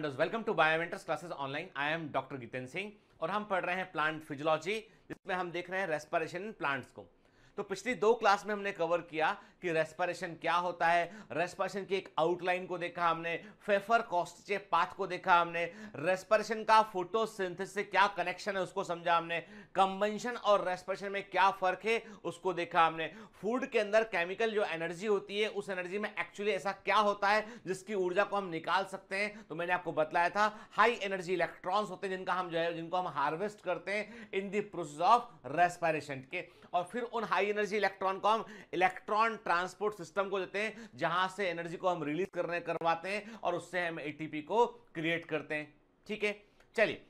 Planters welcome to Biomentors classes online I am doctor Geeten Singh और हम पढ़ रहे हैं प्लांट फिजियोलॉजी जिसमें हम देख रहे हैं रेस्पिरेशन प्लांट्स को तो पिछली दो क्लास में हमने कवर किया कि रेस्पिरेशन क्या होता है रेस्पिरेशन की एक आउटलाइन को देखा हमने फेफर कॉस्टे पाथ को देखा हमने रेस्पिरेशन का फोटोसिंथेसिस से क्या कनेक्शन है उसको समझा हमने कंबेंशन और रेस्पिरेशन में क्या फर्क है उसको देखा हमने फूड के अंदर केमिकल जो एनर्जी होती है उस एनर्जी में एक्चुअली ऐसा क्या होता है जिसकी ऊर्जा को हम निकाल सकते हैं तो मैंने आपको बताया था हाई एनर्जी इलेक्ट्रॉन्स होते हैं जिनका हम जो है जिनको हम हार्वेस्ट करते हैं in the process of respiration के और फिर उन हाई एनर्जी इलेक्ट्रॉन को हम इलेक्ट्रॉन ट्रांसपोर्ट सिस्टम को देते हैं जहां से एनर्जी को हम रिलीज करने करवाते हैं और उससे हम एटीपी को क्रिएट करते हैं ठीक है चलिए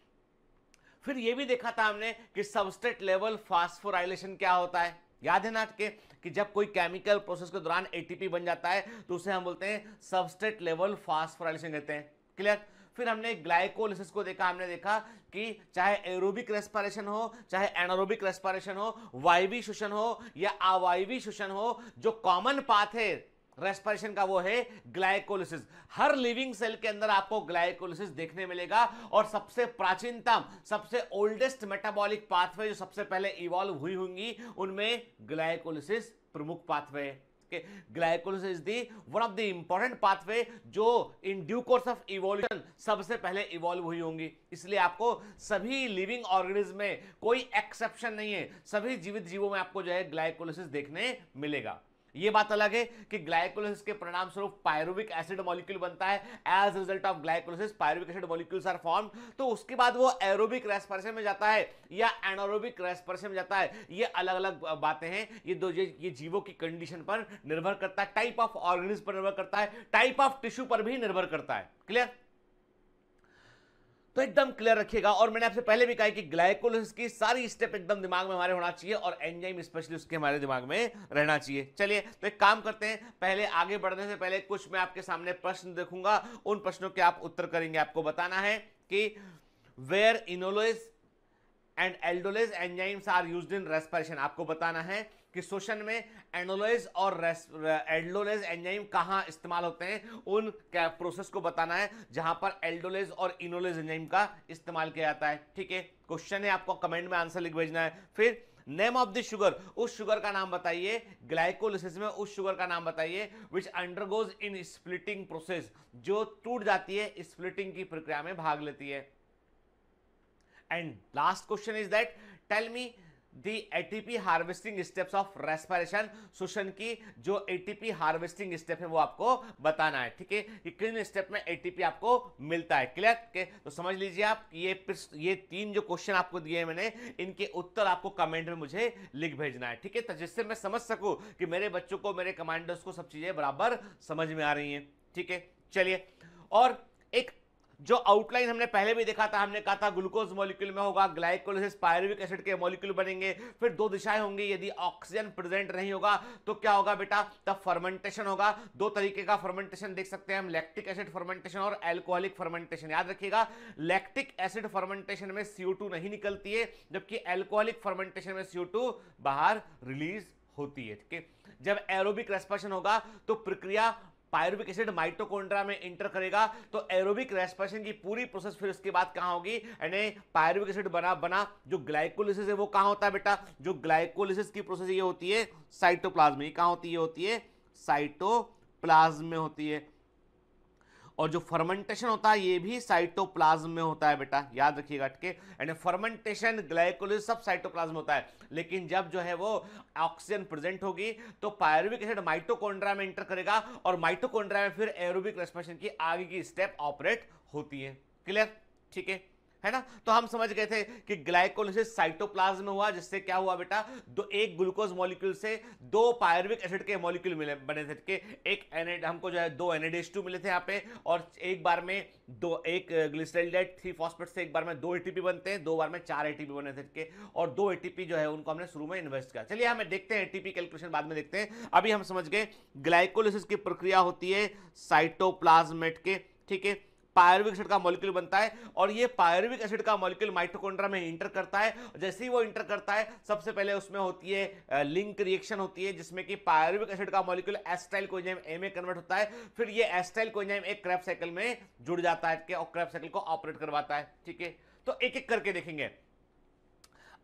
फिर यह भी देखा था हमने कि सबस्टेट लेवल फास्फोराइलेशन क्या होता है याद है ना के कि जब कोई केमिकल प्रोसेस के दौरान एटीपी बन जाता है तो उसे हम बोलते हैं सबस्टेट लेवल फास्फोराइलेशन कहते हैं क्लियर फिर हमने ग्लाइकोलिसिस को देखा हमने देखा कि चाहे एरोबिक रेस्पारेशन हो चाहे एनारोबिक रेस्पारेशन हो वायवी शोषण हो या अवायवी शोषण हो जो कॉमन पाथ है रेस्पिरेशन का वो है ग्लाइकोलिसिस हर लिविंग सेल के अंदर आपको ग्लाइकोलिसिस देखने मिलेगा और सबसे प्राचीनतम सबसे ओल्डेस्ट मेटाबॉलिक पाथवे जो सबसे पहले इवॉल्व हुई होंगी उनमें ग्लाइकोलिसिस प्रमुख पाथवे है glycolysis is the one of the important pathway जो in due course of evolution सबसे पहले इवॉल्व हुई होंगी इसलिए आपको सभी लिविंग ऑर्गेनिज्म में कोई एक्सेप्शन नहीं है सभी जीवित जीवों में आपको जो है ग्लाइकोलिस देखने मिलेगा ये बात अलग है कि ग्लाइकोलिसिस के परिणाम स्वरूप पायरुविक एसिड मॉलिक्यूल बनता है as result of glycolysis pyruvic acid molecules are form तो उसके बाद वो एरोबिक रेस्पिरेशन में जाता है या एनोरोबिक रेस्पिरेशन में जाता है ये अलग अलग बातें हैं ये दो ये, ये जीवों की कंडीशन पर निर्भर करता है टाइप ऑफ ऑर्गेनिज्म पर निर्भर करता है टाइप ऑफ टिश्यू पर भी निर्भर करता है क्लियर तो एकदम क्लियर रखिएगा और मैंने आपसे पहले भी कहा कि ग्लाइकोलोसिस की सारी स्टेप एकदम दिमाग में हमारे होना चाहिए और एंजाइम स्पेशली उसके हमारे दिमाग में रहना चाहिए चलिए तो एक काम करते हैं पहले आगे बढ़ने से पहले कुछ मैं आपके सामने प्रश्न देखूंगा उन प्रश्नों के आप उत्तर करेंगे आपको बताना है कि where enolase and aldolase enzymes are use in respiration आपको बताना है कि शोषण में एनोलाइज और एल्डोलेज एंजाइम कहाँ इस्तेमाल होते हैं उन प्रोसेस को बताना है जहां पर एल्डोलेज और इनोलेज एंजाइम का इस्तेमाल किया जाता है ठीक है क्वेश्चन है आपको कमेंट में आंसर लिख भेजना है फिर नेम ऑफ द शुगर उस शुगर का नाम बताइए ग्लाइकोलिसिस में उस शुगर का नाम बताइए which undergoes in splitting process जो टूट जाती है स्प्लिटिंग की प्रक्रिया में भाग लेती है and last question is that tell me the ATP harvesting steps of respiration सुशन की जो एटीपी हार्वेस्टिंग स्टेप है वो आपको बताना है ठीक है कि किन स्टेप में एटीपी आपको मिलता है क्लियर के तो समझ लीजिए आप ये ये तीन जो क्वेश्चन आपको दिए हैं मैंने इनके उत्तर आपको कमेंट में मुझे लिख भेजना है ठीक है तो जिससे मैं समझ सकूं कि मेरे बच्चों को मेरे कमांडर्स को सब चीज़ें बराबर समझ में आ रही हैं ठीक है चलिए और एक जो आउटलाइन हमने पहले भी देखा था हमने कहा था ग्लूकोज मॉलिक्यूल में होगा ग्लाइकोलिसिस पायरविक एसिड के मॉलिक्यूल बनेंगे फिर दो दिशाएं होंगी यदि ऑक्सीजन प्रेजेंट नहीं होगा तो क्या होगा बेटा तब फर्मेंटेशन होगा दो तरीके का फर्मेंटेशन देख सकते हैं हम लैक्टिक एसिड फर्मेंटेशन और एल्कोहलिक फर्मेंटेशन याद रखिएगा लैक्टिक एसिड फर्मेंटेशन में सीओ नहीं निकलती है जबकि एल्कोहलिक फर्मेंटेशन में सीओ बाहर रिलीज होती है ठीक है जब एरोबिक रेस्पिरेशन होगा तो प्रक्रिया पायरुबिक एसिड माइटोकोन्ड्रा में इंटर करेगा तो एरोबिक रेस्पिरेशन की पूरी प्रोसेस फिर उसके बाद कहाँ होगी यानी पायरुबिक एसिड बना बना जो ग्लाइकोलिसिस है वो कहाँ होता है बेटा जो ग्लाइकोलिसिस की प्रोसेस ये होती है साइटोप्लाज्म ये कहाँ होती है होती है साइटोप्लाज्म में होती है और जो फर्मेंटेशन होता है ये भी साइटोप्लाज्म में होता है बेटा याद रखिएगा अटके एंड फर्मेंटेशन ग्लाइकोलिस सब साइटोप्लाज्म होता है लेकिन जब जो है वो ऑक्सीजन प्रेजेंट होगी तो पायरुविक एसिड माइटोकॉन्ड्रिया में एंटर करेगा और माइटोकॉन्ड्रिया में फिर एरोबिक रेस्पिरेशन की आगे की स्टेप ऑपरेट होती है क्लियर ठीक है है ना तो हम समझ गए थे कि ग्लाइकोलिसिस साइटोप्लाज्म में हुआ जिससे क्या हुआ बेटा दो एक ग्लूकोज मॉलिक्यूल से दो पायरविक एसिड के मॉलिक्यूल मिले बने थे के एक एनेड हमको जो है दो एनेडेज टू मिले थे यहाँ पे और एक बार में दो एक ग्लिसरल्डेट थ्री फॉस्पेट से एक बार में दो एटीपी बनते हैं दो बार में चार एटीपी बने थे के और दो एटीपी जो है उनको हमने शुरू में इन्वेस्ट किया चलिए हमें देखते हैं एटीपी कैलकुलेशन बाद में देखते हैं अभी हम समझ गए ग्लाइकोलिसिस की प्रक्रिया होती है साइटोप्लाज्मेट के ठीक है पायरविक एसिड का मॉलिक्यूल बनता है और ये पायरविक एसिड का मॉलिक्यूल माइटोकॉन्ड्रा में इंटर करता है जैसे ही वो इंटर करता है सबसे पहले उसमें होती है लिंक रिएक्शन होती है जिसमें कि पायरविक एसिड का मॉलिक्यूल एस्टाइल कोएंजाइम ए में कन्वर्ट होता है फिर ये एस्टाइल कोएंजाइम एक क्रैप साइकिल में जुड़ जाता है और क्रैप साइकिल को ऑपरेट करवाता है ठीक है तो एक एक करके देखेंगे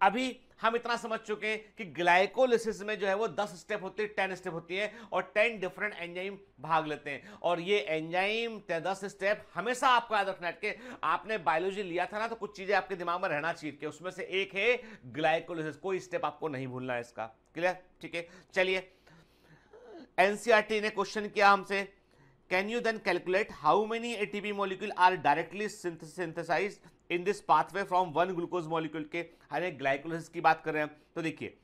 अभी हम इतना समझ चुके हैं कि ग्लाइकोलिसिस में जो है वो दस स्टेप होती है टेन स्टेप होती है और टेन डिफरेंट एंजाइम भाग लेते हैं और ये एंजाइम दस स्टेप हमेशा आपको याद रखना है कि आपने बायोलॉजी लिया था ना तो कुछ चीज़ें आपके दिमाग में रहना चाहिए कि उसमें से एक है ग्लाइकोलिसिस कोई स्टेप आपको नहीं भूलना है इसका क्लियर ठीक है चलिए एनसीआरटी e ने क्वेश्चन किया हमसे can you then calculate how many ATP molecule are directly synthesise in this pathway from one glucose molecule के यानी ग्लाइकोलिसिस की बात कर रहे हैं तो देखिए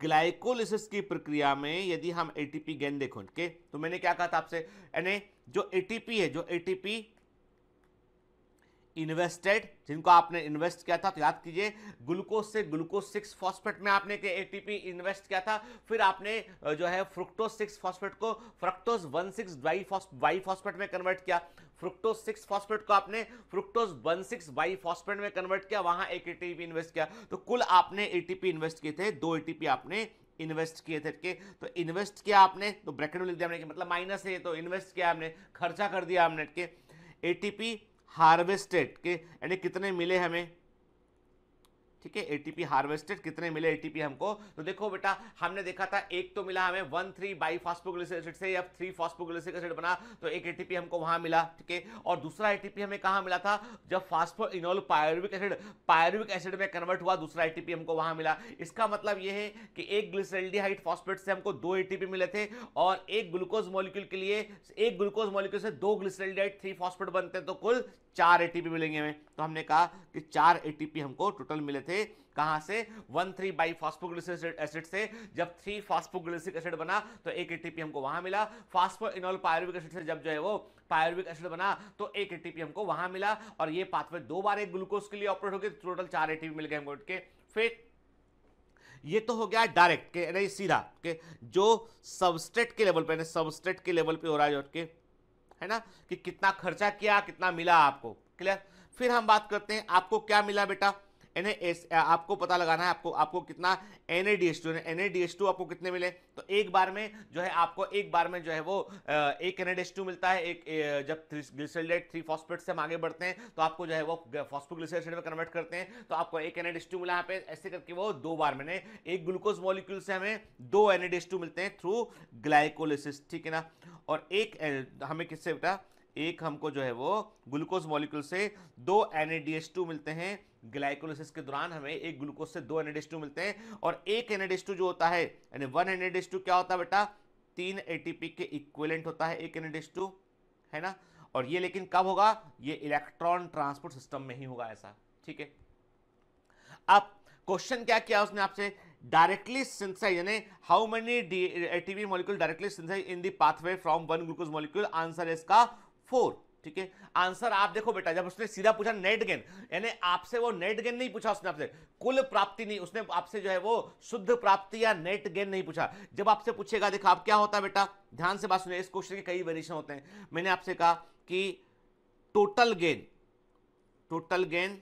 ग्लाइकोलिसिस की प्रक्रिया में यदि हम एटीपी गेन देखो के तो मैंने क्या कहा था आपसे यानी जो एटीपी है जो एटीपी इन्वेस्टेड जिनको आपने इन्वेस्ट किया था तो याद कीजिए ग्लूकोज से ग्लूकोज सिक्स फॉस्फेट में आपने के एटीपी इन्वेस्ट किया था फिर आपने जो है फ्रुक्टोज सिक्स फॉस्फेट को fructose one six bi phosphate में कन्वर्ट किया फ्रुक्टोज सिक्स फॉस्फेट को आपने fructose one six bi phosphate में कन्वर्ट किया वहाँ एक ए इन्वेस्ट किया तो कुल आपने ए इन्वेस्ट किए थे दो ए आपने इन्वेस्ट किए थे के तो इन्वेस्ट किया आपने तो ब्रैकेट में लिख दिया हमने मतलब माइनस है तो इन्वेस्ट किया हमने खर्चा कर दिया हमने के एटीपी हार्वेस्टेड के यानी कितने मिले हमें ठीक है एटीपी हार्वेस्टेड कितने मिले एटीपी हमको तो देखो बेटा हमने देखा था एक तो मिला हमें वन थ्री बाई फॉस्पोग्लिसिक से या थ्री फॉस्पोग्लिसिक एसिड बना तो एक एटीपी हमको वहां मिला ठीक है और दूसरा एटीपी हमें कहाँ मिला था जब phospho enol pyruvic acid pyruvic acid में कन्वर्ट हुआ दूसरा एटीपी हमको वहां मिला इसका मतलब यह है कि एक ग्लिसरल्डिहाइड फॉस्फेट से हमको दो एटीपी मिले थे और एक ग्लूकोज मॉलिक्यूल के लिए एक ग्लूकोज मॉलिक्यूल से दो ग्लिसरल्डिहाइड थ्री फॉस्फेट बनते हैं तो कुल चार एटीपी मिलेंगे हमें तो हमने कहा कि चार एटीपी हमको टोटल मिले थे थे कहां से one three bi phosphoglyceric acid से जब थ्री फॉस्फोग्लिसिक एसिड बना तो एक एटीपी हमको वहां मिला फास्फो इनोल पायरुविक एसिड से जब जो है वो पायरुविक एसिड बना तो एक एटीपी हमको वहां मिला और ये पाथवे दो बार एक ग्लूकोज के लिए ऑपरेट हो गए टोटल तो चार एटीपी मिल गए हमको उठ के फिर ये तो हो गया डायरेक्ट के नहीं सीधा के जो सबस्टेट के लेवल पे सबस्टेट के लेवल पे हो रहा है उठ के है ना कि कितना खर्चा किया कितना मिला आपको क्लियर फिर हम बात करते हैं आपको क्या मिला बेटा एन आपको पता लगाना है आपको आपको कितना एन टू एन टू आपको कितने मिले तो एक बार में जो है आपको एक बार में जो है वो एक एन टू मिलता है एक जब थ्री ग्लिसरेट थ्री फॉस्फेट से हम आगे बढ़ते हैं तो आपको जो है वो फॉस्फोग्लिसरेट में कन्वर्ट करते हैं तो आपको एक एन टू मिला यहाँ पे ऐसे करके वो दो बार मैंने एक ग्लूकोज मॉलिक्यूल से हमें दो एन टू मिलते हैं थ्रू ग्लाइकोलिसिस ठीक है ना और एक हमें किससे बेटा एक हमको जो है वो ग्लूकोज मॉलिक्यूल से दो एन मिलते हैं ग्लाइकोलोसिस के दौरान हमें एक ग्लूकोज से दो टू मिलते हैं और एक टू जो होता है यानी वन टू क्या होता है बेटा तीन एटीपी के इक्वलेंट होता है एक टू है ना और ये लेकिन कब होगा ये इलेक्ट्रॉन ट्रांसपोर्ट सिस्टम में ही होगा ऐसा ठीक है अब क्वेश्चन क्या किया उसने आपसे डायरेक्टली सिंथेसाइज यानी how many ATP molecule directly synthesise in the pathway from one glucose molecule answer इसका फोर ठीक है आंसर आप देखो बेटा जब उसने सीधा पूछा नेट गेन यानी आपसे वो नेट गेन नहीं पूछा उसने आपसे कुल प्राप्ति नहीं उसने आपसे जो है वो शुद्ध प्राप्ति या नेट गेन नहीं पूछा जब आपसे पूछेगा देखो आप क्या होता है बेटा ध्यान से बात सुनिए इस क्वेश्चन के कई वेरिएशन होते हैं मैंने आपसे कहा कि total gain total gain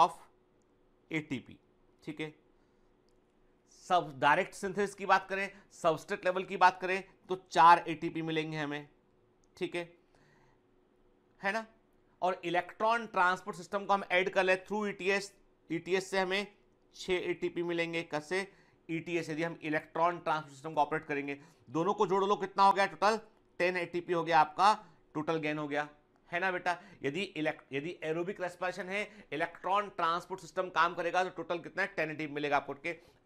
of a ठीक है सब डायरेक्ट सिंथेसिस की बात करें सबस्ट्रेट लेवल की बात करें तो चार एटीपी मिलेंगे हमें ठीक है है ना और इलेक्ट्रॉन ट्रांसपोर्ट सिस्टम को हम ऐड कर ले थ्रू ईटीएस ईटीएस से हमें छः एटीपी मिलेंगे कैसे ईटीएस e यदि हम इलेक्ट्रॉन ट्रांसपोर्ट सिस्टम को ऑपरेट करेंगे दोनों को जोड़ लो कितना हो गया टोटल टेन एटीपी हो गया आपका टोटल गेन हो गया है ना बेटा यदि यदि एरोबिक रेस्पिरेशन है इलेक्ट्रॉन ट्रांसपोर्ट सिस्टम काम करेगा तो टोटल कितना है टेन एटीपी मिलेगा आपको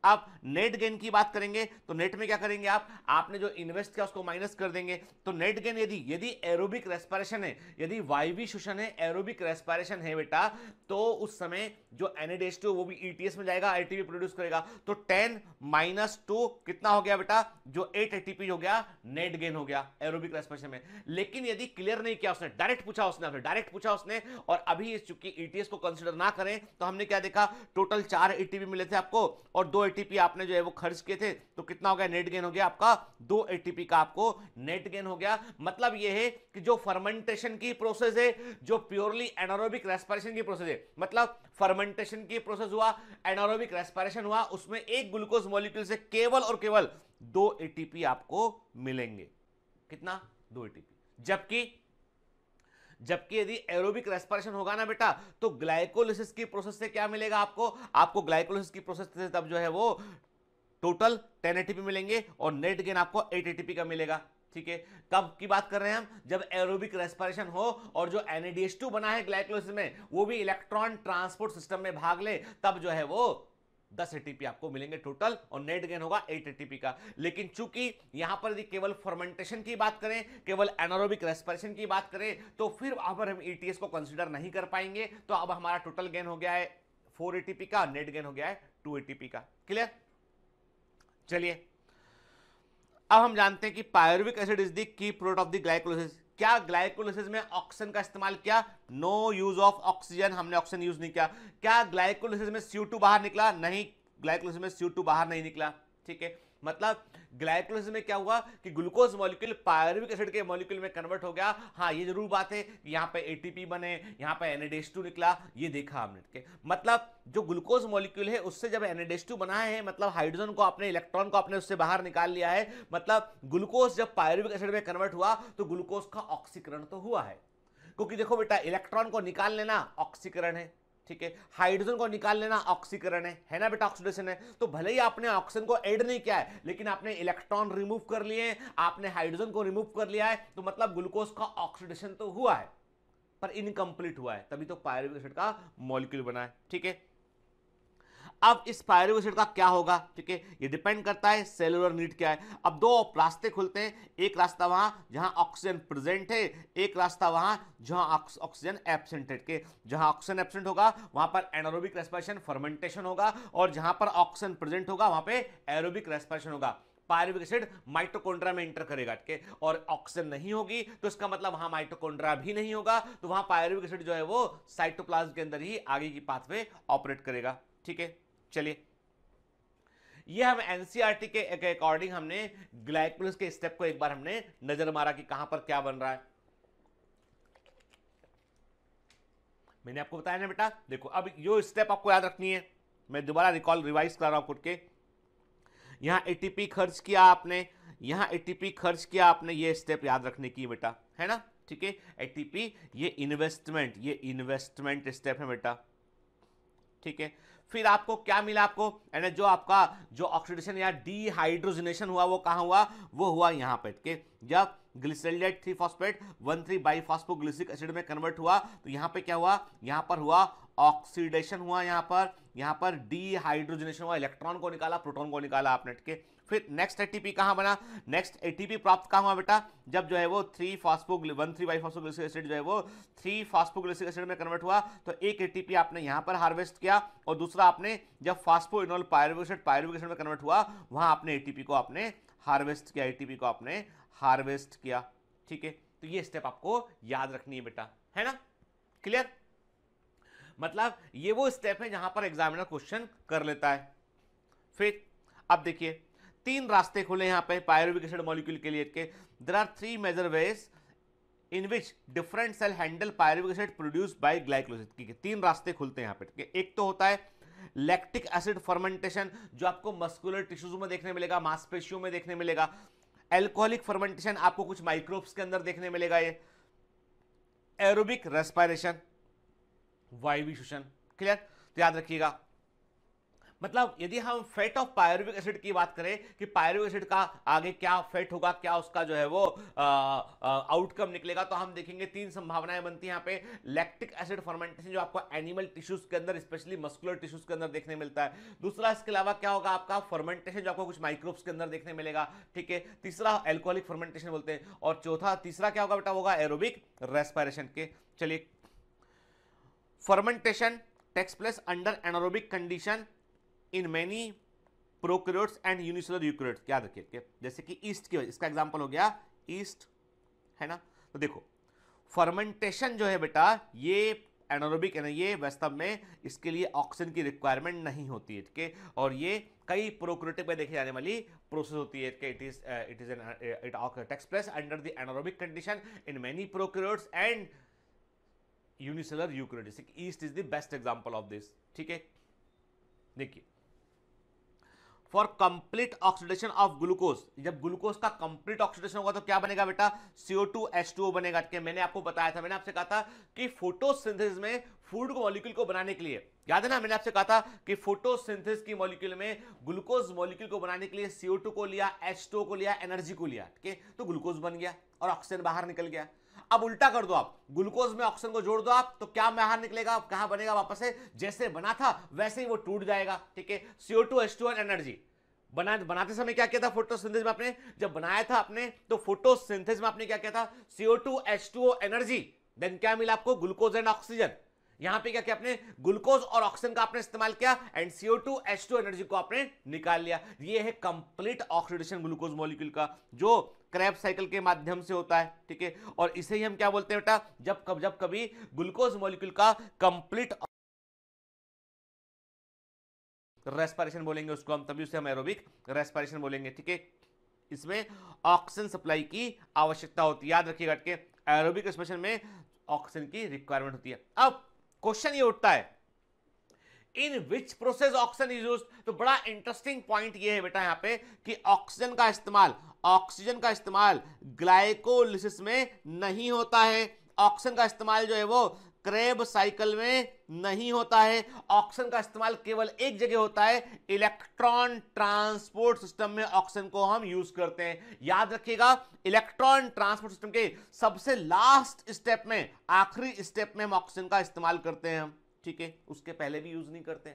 अब नेट गेन की बात करेंगे तो नेट में क्या करेंगे आप आपने जो इन्वेस्ट किया उसको माइनस कर देंगे तो नेट गेन यदि यदि एरोबिक रेस्पायरेशन है यदि वाईवी शोषण है एरोबिक रेस्पायरेशन है बेटा तो उस समय जो एनएडएच टू वो भी ईटीएस e में जाएगा आईटीपी प्रोड्यूस करेगा तो टेन माइनस टू कितना हो गया बेटा जो एट एटीपी हो गया नेट गेन हो गया एरोबिक रेस्पायरेशन में लेकिन यदि क्लियर नहीं किया उसने डायरेक्ट पूछा उसने डायरेक्ट पूछा उसने और अभी चूंकि ईटीएस e को कंसिडर ना करें तो हमने क्या देखा टोटल चार एटीपी मिले थे आपको और दो एटीपी आपने जो है वो खर्च किए थे तो कितना हो गया नेट गेन हो गया आपका दो एटीपी का आपको नेट गेन हो गया मतलब ये है कि जो फर्मेंटेशन की प्रोसेस है जो प्योरली एनारोबिक रेस्पायरेशन की प्रोसेस है मतलब फर्मेंटेशन की प्रोसेस हुआ एनारोबिक रेस्पायरेशन हुआ उसमें एक ग्लूकोज मॉलिक्यूल से केवल और केवल दो एटीपी आपको मिलेंगे कितना दो एटीपी जबकि जबकि यदि एरोबिक रेस्पिरेशन होगा ना बेटा तो ग्लाइकोलिसिस की प्रोसेस से क्या मिलेगा आपको आपको ग्लाइकोलिसिस की प्रोसेस से तब जो है वो टोटल टेन एटीपी मिलेंगे और नेट गेन आपको एट एटीपी का मिलेगा ठीक है कब की बात कर रहे हैं हम जब एरोबिक रेस्पिरेशन हो और जो टू बना है ग्लाइकोलिसिस में वो भी इलेक्ट्रॉन ट्रांसपोर्ट सिस्टम में भाग ले तब जो है वो दस एटीपी आपको मिलेंगे टोटल और नेट गेन होगा एट एटीपी का लेकिन चूंकि यहां पर यदि केवल फॉर्मेंटेशन की बात करें केवल एनारोबिक रेस्पिरेशन की बात करें तो फिर अब हम ईटीएस e को कंसिडर नहीं कर पाएंगे तो अब हमारा टोटल गेन हो गया है फोर एटीपी का नेट गेन हो गया है टू एटीपी का क्लियर चलिए अब हम जानते हैं कि pyruvic acid is the key product of the glycolysis क्या ग्लाइकोलाइसिस में ऑक्सीजन का इस्तेमाल किया नो यूज ऑफ ऑक्सीजन हमने ऑक्सीजन यूज नहीं किया क्या ग्लाइकोलाइसिस में सीओ बाहर निकला नहीं ग्लाइकोलाइसिस में सीओ बाहर नहीं निकला ठीक है मतलब ग्लाइकोलिस में क्या हुआ कि ग्लूकोज मॉलिक्यूल पायरविक एसिड के मॉलिक्यूल में कन्वर्ट हो गया हाँ ये जरूर बात है कि यहाँ पे एटीपी बने यहाँ पे एनएडएस टू निकला ये देखा हमने के मतलब जो ग्लूकोज मॉलिक्यूल है उससे जब एनएडएस टू बना है मतलब हाइड्रोजन को आपने इलेक्ट्रॉन को आपने उससे बाहर निकाल लिया है मतलब ग्लूकोज जब पायरविक एसिड में कन्वर्ट हुआ तो ग्लूकोज का ऑक्सीकरण तो हुआ है क्योंकि देखो बेटा इलेक्ट्रॉन को निकाल लेना ऑक्सीकरण है ठीक है हाइड्रोजन को निकाल लेना ऑक्सीकरण है है ना बेटा ऑक्सीडेशन है तो भले ही आपने ऑक्सीजन को ऐड नहीं किया है लेकिन आपने इलेक्ट्रॉन रिमूव कर लिए आपने हाइड्रोजन को रिमूव कर लिया है तो मतलब ग्लूकोज का ऑक्सीडेशन तो हुआ है पर इनकम्प्लीट हुआ है तभी तो पायरविक का मॉलिक्यूल बना है ठीक है अब इस पायरिक का क्या होगा ठीक है ये डिपेंड करता है सेलुलर नीड क्या है अब दो रास्ते खुलते हैं एक रास्ता वहां जहां ऑक्सीजन प्रेजेंट है एक रास्ता वहां जहां ऑक्सीजन एबसेंट है जहां ऑक्सीजन एबसेंट होगा वहां पर एनोरोबिक रेस्पिरेशन फर्मेंटेशन होगा और जहां पर ऑक्सीजन प्रेजेंट होगा वहां पर एरोबिक रेस्पिरेशन होगा पायरुविक एसिड माइटोकोन्ड्रा में इंटर करेगा ठीक और ऑक्सीजन नहीं होगी तो इसका मतलब वहां माइटोकोन्ड्रा भी नहीं होगा तो वहां पायरुविक एसिड जो है वो साइटोप्लाज्म के अंदर ही आगे की पाथवे ऑपरेट करेगा ठीक है चलिए ये हम एनसीईआरटी e के अकॉर्डिंग हमने ग्लाइकोलिस के स्टेप को एक बार हमने नजर मारा कि कहां पर क्या बन रहा है मैंने आपको बताया ना बेटा देखो अब यो स्टेप आपको याद रखनी है मैं दोबारा रिकॉल रिवाइज करा रहा हूं खुद के यहां एटीपी खर्च किया आपने यहां एटीपी खर्च किया आपने ये स्टेप याद रखने की बेटा है ना ठीक है एटीपी ये इन्वेस्टमेंट ये इन्वेस्टमेंट स्टेप है बेटा ठीक है फिर आपको क्या मिला आपको यानी जो आपका जो ऑक्सीडेशन या डिहाइड्रोजनेशन हुआ वो कहाँ हुआ वो हुआ यहाँ पर के जब glycerate three phosphate one three bi phosphoglyceric acid में कन्वर्ट हुआ तो यहाँ पे क्या हुआ यहाँ पर हुआ ऑक्सीडेशन हुआ यहाँ पर यहाँ पर डिहाइड्रोजनेशन हुआ इलेक्ट्रॉन को निकाला प्रोटॉन को निकाला आपने ठीक है फिर नेक्स्ट एटीपी कहाँ बना नेक्स्ट एटीपी प्राप्त कहाँ हुआ बेटा जब जो है वो three phosphogly one three bi phosphoglyceric acid जो है वो थ्री फास्पोग्लिसिक एसिड में कन्वर्ट हुआ तो एक एटीपी आपने यहाँ पर हार्वेस्ट किया और दूसरा आपने जब फास्पो इनोल पायरविक एसिड में कन्वर्ट हुआ वहाँ आपने एटीपी को आपने हार्वेस्ट किया एटीपी को आपने हार्वेस्ट किया ठीक है तो ये स्टेप आपको याद रखनी है बेटा है ना क्लियर मतलब ये वो स्टेप है जहां पर एग्जामिनर क्वेश्चन कर लेता है फिर अब देखिए तीन रास्ते खुले यहाँ पे पायरुविक मॉलिक्यूल के लिए के there are three major ways in which different cell handle pyruvic produce by glycolysis ठीक है तीन रास्ते खुलते हैं यहाँ पे एक तो होता है लैक्टिक एसिड फर्मेंटेशन जो आपको मस्कुलर टिश्यूज में देखने मिलेगा मांसपेशियों में देखने मिलेगा एल्कोहलिक फर्मेंटेशन आपको कुछ माइक्रोब्स के अंदर देखने मिलेगा ये एरोबिक रेस्पायरेशन वायु क्लियर तो याद रखिएगा मतलब यदि हम फेट ऑफ पायरुविक एसिड की बात करें कि पायरुविक एसिड का आगे क्या फेट होगा क्या उसका जो है वो आउटकम निकलेगा तो हम देखेंगे तीन संभावनाएं बनती हैं यहाँ पे लैक्टिक एसिड फॉर्मेंटेशन जो आपको एनिमल टिश्यूज के अंदर स्पेशली मस्कुलर टिश्यूज के अंदर देखने मिलता है दूसरा इसके अलावा क्या होगा आपका फॉर्मेंटेशन जो आपको कुछ माइक्रोब्स के अंदर देखने मिलेगा ठीक है तीसरा एल्कोहलिक फॉर्मेंटेशन बोलते हैं और चौथा तीसरा क्या होगा बेटा होगा एरोबिक रेस्पायरेशन के चलिए fermentation takes place under anaerobic condition in many prokaryotes and unicellular eukaryotes याद रखिए जैसे कि ईस्ट की इसका एग्जाम्पल हो गया ईस्ट है ना तो देखो फर्मेंटेशन जो है बेटा ये एनोरोबिक है ना ये वास्तव में इसके लिए ऑक्सीजन की रिक्वायरमेंट नहीं होती है ठीक है और ये कई प्रोक्रोटिक में देखी जाने वाली प्रोसेस होती है it is it is an it takes place under the anaerobic condition in many prokaryotes and unicellular eukaryote yeast is the best example of this ठीक है देखिए for complete oxidation of glucose जब glucose का complete oxidation होगा तो क्या बनेगा बेटा सीओ टू एच टू बनेगा के मैंने आपको बताया था मैंने आपसे कहा था कि फोटोसिंथेसिस में फूड मॉलिक्यूल को बनाने के लिए याद है ना मैंने आपसे कहा था कि फोटोसिंथेसिस की मॉलिक्यूल में ग्लूकोज मॉलिक्यूल को बनाने के लिए सीओ टू को लिया एच टू को लिया एनर्जी को लिया ठीक है तो ग्लूकोज बन गया और ऑक्सीजन बाहर निकल गया अब उल्टा कर दो आप ग्लूकोज में ऑक्सीजन को जोड़ दो आप तो क्या मैहान निकलेगा कहां बनेगा वापस से जैसे बना था वैसे ही वो टूट जाएगा ठीक है CO two S two and energy बना बनाते समय क्या किया था फोटोसिंथेसिस में आपने जब बनाया था आपने तो फोटोसिंथेसिस में आपने क्या किया था CO two H two O energy then क्या मिला आपको ग्लूकोज एंड ऑक्सीजन यहां पे क्या किया आपने ग्लूकोज और ऑक्सीजन का आपने इस्तेमाल किया and CO two H two energy को आपने निकाल लिया ये है कंप्लीट ऑक्सीडेशन ग्लूकोज मॉलिक्यूल का जो क्रैप साइकिल के माध्यम से होता है ठीक है और इसे ही हम क्या बोलते हैं बेटा जब कब जब कभी ग्लूकोज मॉलिक्यूल का कंप्लीट रेस्पायरेशन बोलेंगे उसको हम तभी उसे हम एरोबिक रेस्पायरेशन बोलेंगे ठीक है इसमें ऑक्सीजन सप्लाई की आवश्यकता होती है याद रखिएगा एरोबिक रेस्पिरेशन में ऑक्सीजन की रिक्वायरमेंट होती है अब क्वेश्चन ये उठता है in which process oxygen is use तो बड़ा इंटरेस्टिंग पॉइंट ये है बेटा यहाँ पे कि ऑक्सीजन का इस्तेमाल ऑक्सीजन का इस्तेमाल ग्लाइकोलिसिस में नहीं होता है ऑक्सीजन का इस्तेमाल जो है वो क्रेब साइकिल में नहीं होता है ऑक्सीजन का इस्तेमाल केवल एक जगह होता है इलेक्ट्रॉन ट्रांसपोर्ट सिस्टम में ऑक्सीजन को हम यूज करते हैं याद रखिएगा इलेक्ट्रॉन ट्रांसपोर्ट सिस्टम के सबसे लास्ट स्टेप में आखिरी स्टेप में हम ऑक्सीजन का इस्तेमाल करते हैं हम ठीक है उसके पहले भी यूज नहीं करते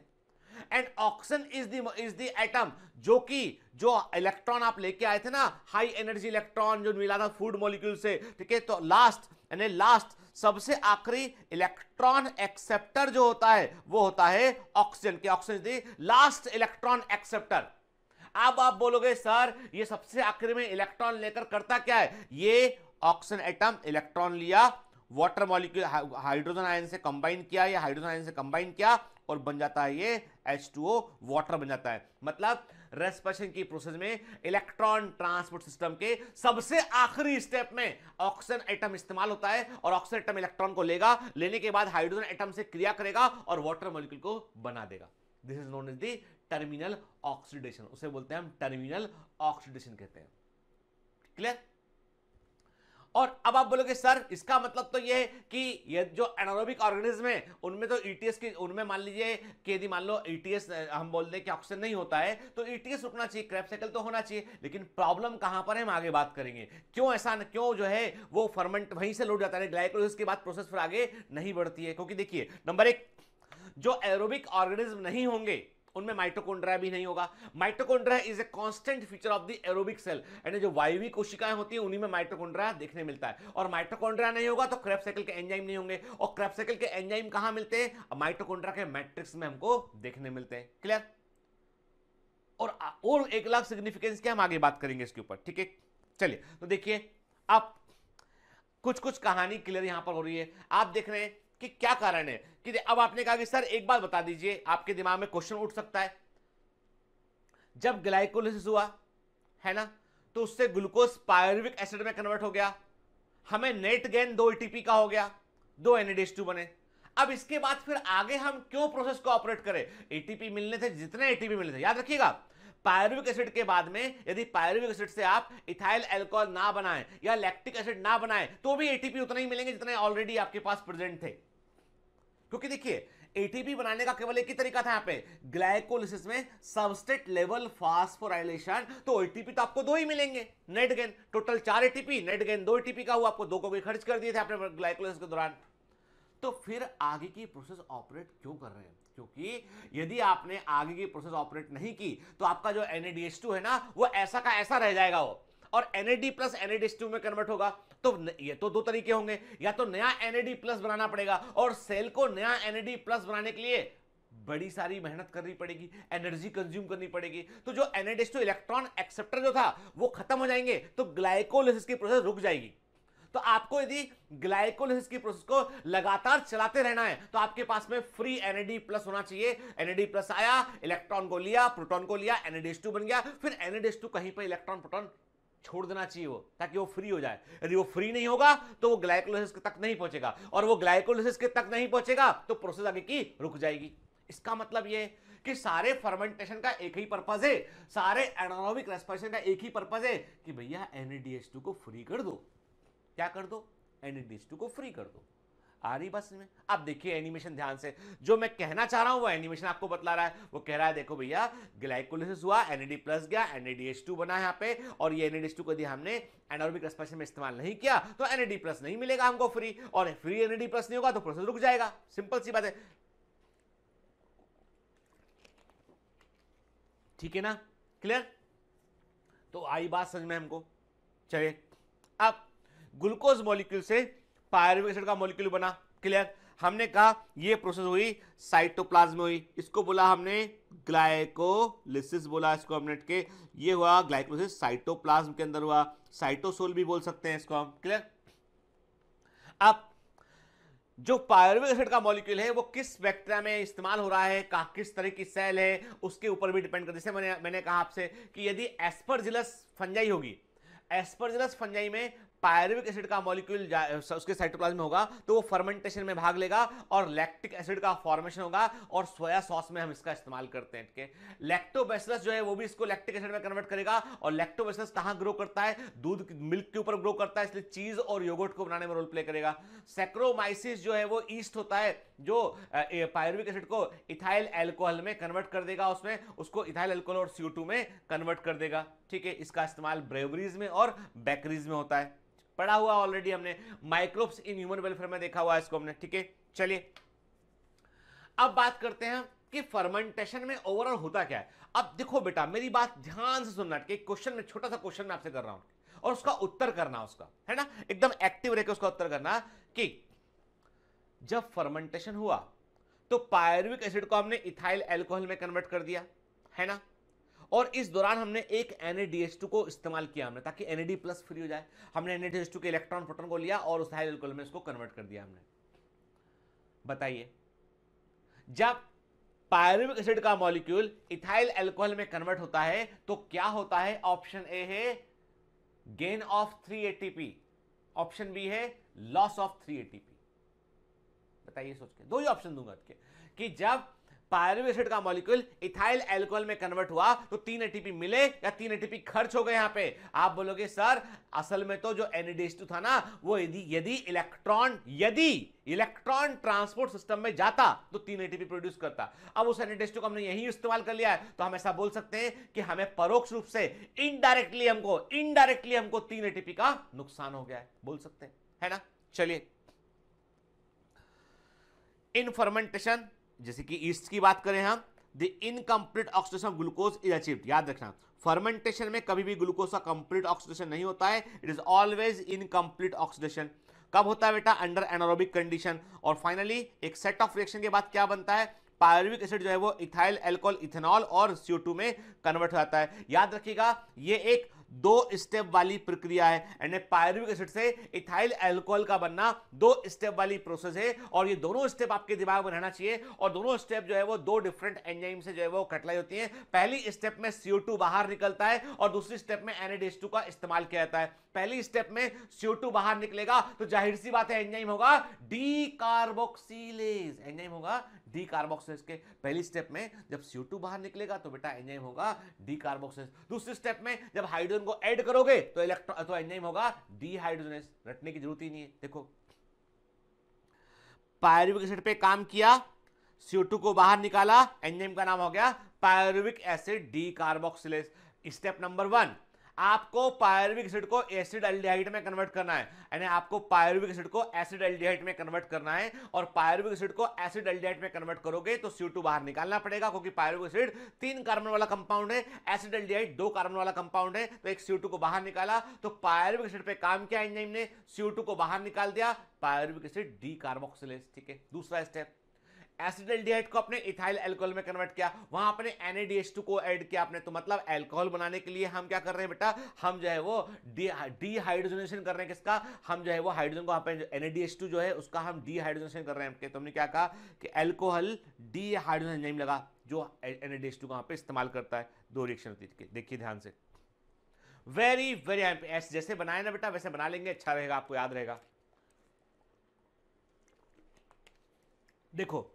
and oxygen is is the atom जो कि जो इलेक्ट्रॉन आप लेके आए थे ना हाई एनर्जी इलेक्ट्रॉन जो मिला था फूड मॉलिक्यूल से ठीक है तो लास्ट यानी लास्ट सबसे आखिरी इलेक्ट्रॉन एक्सेप्टर जो होता है वो होता है ऑक्सीजन के oxygen the last electron acceptor अब आप बोलोगे सर ये सबसे आखिर में इलेक्ट्रॉन लेकर करता क्या है ये ऑक्सीजन एटम इलेक्ट्रॉन लिया वाटर मॉलिक्यूल हाइड्रोजन आयन से कंबाइन किया या हाइड्रोजन आयन से कंबाइन किया और बन जाता है ये H2O वाटर बन जाता है मतलब रेस्पिरेशन की प्रोसेस में इलेक्ट्रॉन ट्रांसपोर्ट सिस्टम के सबसे आखिरी स्टेप में ऑक्सीजन एटम इस्तेमाल होता है और ऑक्सीजन एटम इलेक्ट्रॉन को लेगा लेने के बाद हाइड्रोजन एटम से क्रिया करेगा और वाटर मॉलिक्यूल को बना देगा this is known is the terminal oxidation उसे बोलते हैं हम टर्मिनल ऑक्सीडेशन कहते हैं क्लियर और अब आप बोलोगे सर इसका मतलब तो ये है कि ये जो एनारोबिक ऑर्गेनिज्म है उनमें तो ईटीएस e की उनमें मान लीजिए कि यदि मान लो ईटीएस e हम बोल दें कि ऑक्सीजन नहीं होता है तो ईटीएस e रुकना चाहिए क्रैप साइकिल तो होना चाहिए लेकिन प्रॉब्लम कहां पर है हम आगे बात करेंगे क्यों ऐसा क्यों जो है वो फर्मेंट वहीं से लौट जाता है ग्लाइकोलिस के बाद प्रोसेस फिर आगे नहीं बढ़ती है क्योंकि देखिए नंबर एक जो एरोबिक ऑर्गेनिज्म नहीं होंगे उनमें माइटोकोड्रा भी नहीं होगा mitochondria is a constant feature of the aerobic cell यानी जो वायवी कोशिकाएं होती है उन्हीं में माइटोकोड्रा देखने मिलता है और माइटोकोड्रा नहीं होगा तो क्रेपसाइकिल के एंजाइम नहीं होंगे और क्रेपसाइकिल के एंजाइम कहां मिलते हैं माइटोकोड्रा के मैट्रिक्स में हमको देखने मिलते हैं क्लियर और और एक लाख सिग्निफिकेंस की हम आगे बात करेंगे इसके ऊपर ठीक है चलिए तो देखिए आप कुछ कुछ कहानी क्लियर यहां पर हो रही है आप देख रहे हैं कि क्या कारण है कि अब आपने कहा कि सर एक बात बता दीजिए आपके दिमाग में क्वेश्चन उठ सकता है जब ग्लाइकोलिस हुआ है ना तो उससे ग्लूकोज पायरविक एसिड में कन्वर्ट हो गया हमें नेट गेन दो एटीपी का हो गया दो एनएडीएच टू बने अब इसके बाद फिर आगे हम क्यों प्रोसेस को ऑपरेट करें एटीपी मिलने थे जितने एटीपी मिलने थे याद रखिएगा पायरविक एसिड के बाद में यदि पायरविक एसिड से आप इथाइल एल्कोहल ना बनाएं या लैक्टिक एसिड ना बनाएं तो भी एटीपी उतना ही मिलेंगे जितने ऑलरेडी आपके पास प्रेजेंट थे क्योंकि देखिए एटीपी बनाने का केवल एक ही तरीका था यहाँ पे ग्लाइकोलिसिस में सबस्टेट लेवल फास्फोराइलेशन तो एटीपी तो आपको दो ही मिलेंगे नेट गेन टोटल चार एटीपी नेट गेन दो एटीपी का हुआ आपको दो को भी खर्च कर दिए थे आपने ग्लाइकोलिसिस के दौरान तो फिर आगे की प्रोसेस ऑपरेट क्यों कर रहे हैं क्योंकि यदि आपने आगे की प्रोसेस ऑपरेट नहीं की तो आपका जो एन है ना वो ऐसा का ऐसा रह जाएगा वो और एनएडी प्लस एनएडी टू में कन्वर्ट होगा तो ये तो दो तरीके होंगे या तो नया एनएडी प्लस बनाना पड़ेगा और सेल को नया एनएडी प्लस बनाने के लिए बड़ी सारी मेहनत करनी पड़ेगी एनर्जी कंज्यूम करनी पड़ेगी तो जो एनएडीएस टू इलेक्ट्रॉन एक्सेप्टर जो था वो खत्म हो जाएंगे तो ग्लाइकोलिस की प्रोसेस रुक जाएगी तो आपको यदि ग्लाइकोलिस की प्रोसेस को लगातार चलाते रहना है तो आपके पास में फ्री एनएडी प्लस होना चाहिए एनएडी प्लस आया इलेक्ट्रॉन को लिया प्रोटॉन को लिया एनएडीएस टू बन गया फिर एनएडीएस टू कहीं पर इलेक्ट्रॉन प्रोटॉन छोड़ देना चाहिए वो ताकि वो फ्री हो जाए यदि वो फ्री नहीं होगा तो वो के तक नहीं पहुंचेगा और वो ग्लाइकोलाइसिस के तक नहीं पहुंचेगा तो प्रोसेस आगे की रुक जाएगी इसका मतलब ये कि सारे फर्मेंटेशन का एक ही पर्पज है सारे एनारोबिक रेस्पिरेशन का एक ही पर्पज है कि भैया एनएडीएच2 को फ्री कर दो क्या कर दो एनएडीएच2 को फ्री कर दो आ रही बस में आप देखिए एनिमेशन ध्यान से जो मैं कहना चाह रहा हूं वो एनिमेशन आपको बतला रहा है वो कह रहा है देखो भैया ग्लाइकोलिसिस हुआ एनएडी प्लस गया एनएडीएच टू बना यहां पे और ये एनएडीएच टू को यदि हमने एनोरबिक रेस्पिरेशन में इस्तेमाल नहीं किया तो एनएडी प्लस नहीं मिलेगा हमको फ्री और फ्री एनएडी प्लस नहीं होगा तो प्रोसेस रुक जाएगा सिंपल सी बात है ठीक है ना क्लियर तो आई बात समझ में हमको चलिए अब ग्लूकोज मॉलिक्यूल से पायरविक एसिड का मोलिक्यूल बना क्लियर हमने कहा ये प्रोसेस हुई साइटोप्लाज्म हुई इसको बोला हमने ग्लाइकोलिसिस बोला इसको हमने के ये हुआ ग्लाइकोलिसिस साइटोप्लाज्म के अंदर हुआ साइटोसोल भी बोल सकते हैं इसको हम क्लियर अब जो पायरुविक एसिड का मॉलिक्यूल है वो किस बैक्टीरिया में इस्तेमाल हो रहा है का किस तरह की सेल है उसके ऊपर भी डिपेंड करते जैसे मैंने मैंने कहा आपसे कि यदि एस्परजिलस फंजाई होगी एस्परजिलस फंजाई में पायरविक एसिड का मॉलिक्यूल उसके साइटोप्लाज्म में होगा तो वो फर्मेंटेशन में भाग लेगा और लैक्टिक एसिड का फॉर्मेशन होगा और सोया सॉस में हम इसका इस्तेमाल करते हैं लैक्टोबैसिलस जो है वो भी इसको लैक्टिक एसिड में कन्वर्ट करेगा और लैक्टोबैसिलस कहां ग्रो करता है दूध मिल्क के ऊपर ग्रो करता है इसलिए चीज और योगर्ट को बनाने में रोल प्ले करेगा सेक्रोमाइसिस जो है वो ईस्ट होता है जो पायरविक एसिड को इथाइल एल्कोहल में कन्वर्ट कर देगा उसमें उसको इथाइल एल्कोहल और सीओ में कन्वर्ट कर देगा ठीक है इसका इस्तेमाल ब्रेवरीज में और बेकरीज में होता है पढ़ा हुआ ऑलरेडी हमने माइक्रोब्स इन ह्यूमन वेलफेयर में देखा हुआ है इसको हमने ठीक है चलिए अब बात करते हैं कि फर्मेंटेशन में ओवरऑल होता क्या है अब देखो बेटा मेरी बात ध्यान से सुनना कि क्वेश्चन में छोटा सा क्वेश्चन मैं आपसे कर रहा हूं और उसका उत्तर करना उसका है ना एकदम एक्टिव रहकर उसका उत्तर करना कि जब फर्मेंटेशन हुआ तो पायरुविक एसिड को हमने इथाइल एल्कोहल में कन्वर्ट कर दिया है ना और इस दौरान हमने एक एन को इस्तेमाल किया हमने ताकि एन प्लस फ्री हो जाए हमने एन के इलेक्ट्रॉन प्रोटोन को लिया और उस हाइड्रोकोल में इसको कन्वर्ट कर दिया हमने बताइए जब पायरुविक एसिड का मॉलिक्यूल इथाइल एल्कोहल में कन्वर्ट होता है तो क्या होता है ऑप्शन ए है gain of three ATP option B है लॉस ऑफ थ्री एटीपी बताइए सोच के दो ही ऑप्शन दूंगा कि जब पायरुव का मॉलिक्यूल इथाइल एल्कोहल में कन्वर्ट हुआ तो तीन एटीपी मिले या तीन एटीपी खर्च हो गए यहां पे आप बोलोगे सर असल में तो जो एनडीएच e था ना वो यदि यदि इलेक्ट्रॉन यदि इलेक्ट्रॉन ट्रांसपोर्ट सिस्टम में जाता तो तीन एटीपी प्रोड्यूस करता अब उस एनडीएच e को हमने यही इस्तेमाल कर लिया है तो हम ऐसा बोल सकते हैं कि हमें परोक्ष रूप से इनडायरेक्टली हमको इनडायरेक्टली हमको तीन एटीपी का नुकसान हो गया है बोल सकते हैं है ना चलिए इन फर्मेंटेशन जैसे कि ईस्ट की बात करें हम the incomplete oxidation of glucose is achieved याद रखना फर्मेंटेशन में कभी भी ग्लूकोज का कंप्लीट ऑक्सीडेशन नहीं होता है it is always incomplete oxidation कब होता है बेटा अंडर एनारोबिक कंडीशन और फाइनली एक सेट ऑफ रिएक्शन के बाद क्या बनता है पायरविक एसिड जो है वो इथाइल एल्कोहल इथेनॉल और सीओ में कन्वर्ट हो जाता है याद रखिएगा ये एक दो स्टेप वाली प्रक्रिया है यानी पायरविक एसिड से इथाइल एल्कोहल का बनना दो स्टेप वाली प्रोसेस है और ये दोनों स्टेप आपके दिमाग में रहना चाहिए और दोनों स्टेप जो है वो दो डिफरेंट एंजाइम से जो है वो कटलाई होती है पहली स्टेप में सीओ बाहर निकलता है और दूसरी स्टेप में एनएडीएच का इस्तेमाल किया जाता है पहली स्टेप में CO2 बाहर निकलेगा तो जाहिर सी बात है एंजाइम होगा डी कार्बोक्सीलेज एंजाइम होगा डी कार्बोक्सीलेज के पहली स्टेप में जब CO2 बाहर निकलेगा तो बेटा एंजाइम होगा डी कार्बोक्सीलेज दूसरे स्टेप में जब हाइड्रोजन को ऐड करोगे तो इलेक्ट्रॉन तो एंजाइम होगा डीहाइड्रोजनेस रटने की जरूरत ही नहीं है देखो पायरुविक एसिड पे काम किया CO2 को बाहर निकाला एंजाइम का नाम हो गया pyruvic acid decarboxylase step number one आपको पायरविक एसिड को एसिड एल्डिहाइड में कन्वर्ट करना है यानी आपको पायरविक एसिड को एसिड एल्डिहाइड में कन्वर्ट करना है और पायरविक एसिड को एसिड एल्डिहाइड में कन्वर्ट करोगे तो टू बाहर निकालना पड़ेगा क्योंकि पायरविक एसिड तीन कार्बन वाला कंपाउंड है एसिड एल्डिहाइड दो कार्बन वाला कंपाउंड है तो एक टू को बाहर निकाला तो पायरविक एसिड पर काम किया एंजाइम ने सीओ को बाहर निकाल दिया पायरविक एसिड डी ठीक है दूसरा स्टेप एसिडल्डिहाइड को अपने इथाइल एल्कोहल में कन्वर्ट किया वहां अपने एनएडीएच2 को ऐड किया आपने तो मतलब एल्कोहल बनाने के लिए हम क्या कर रहे हैं बेटा हम जो है वो डिहाइड्रोजनेशन कर रहे हैं किसका हम जो है वो हाइड्रोजन को यहाँ एनएडीएच2 जो है उसका हम डिहाइड्रोजनेशन कर रहे हैं तो हमने क्या कहा कि एल्कोहल डिहाइड्रोजन एंजाइम लगा जो एनएडीएच2 को वहां पे इस्तेमाल करता है दो रिएक्शन के देखिए ध्यान से वेरी वेरी ऐसे जैसे बनाए ना बेटा वैसे बना लेंगे अच्छा रहेगा आपको याद रहेगा देखो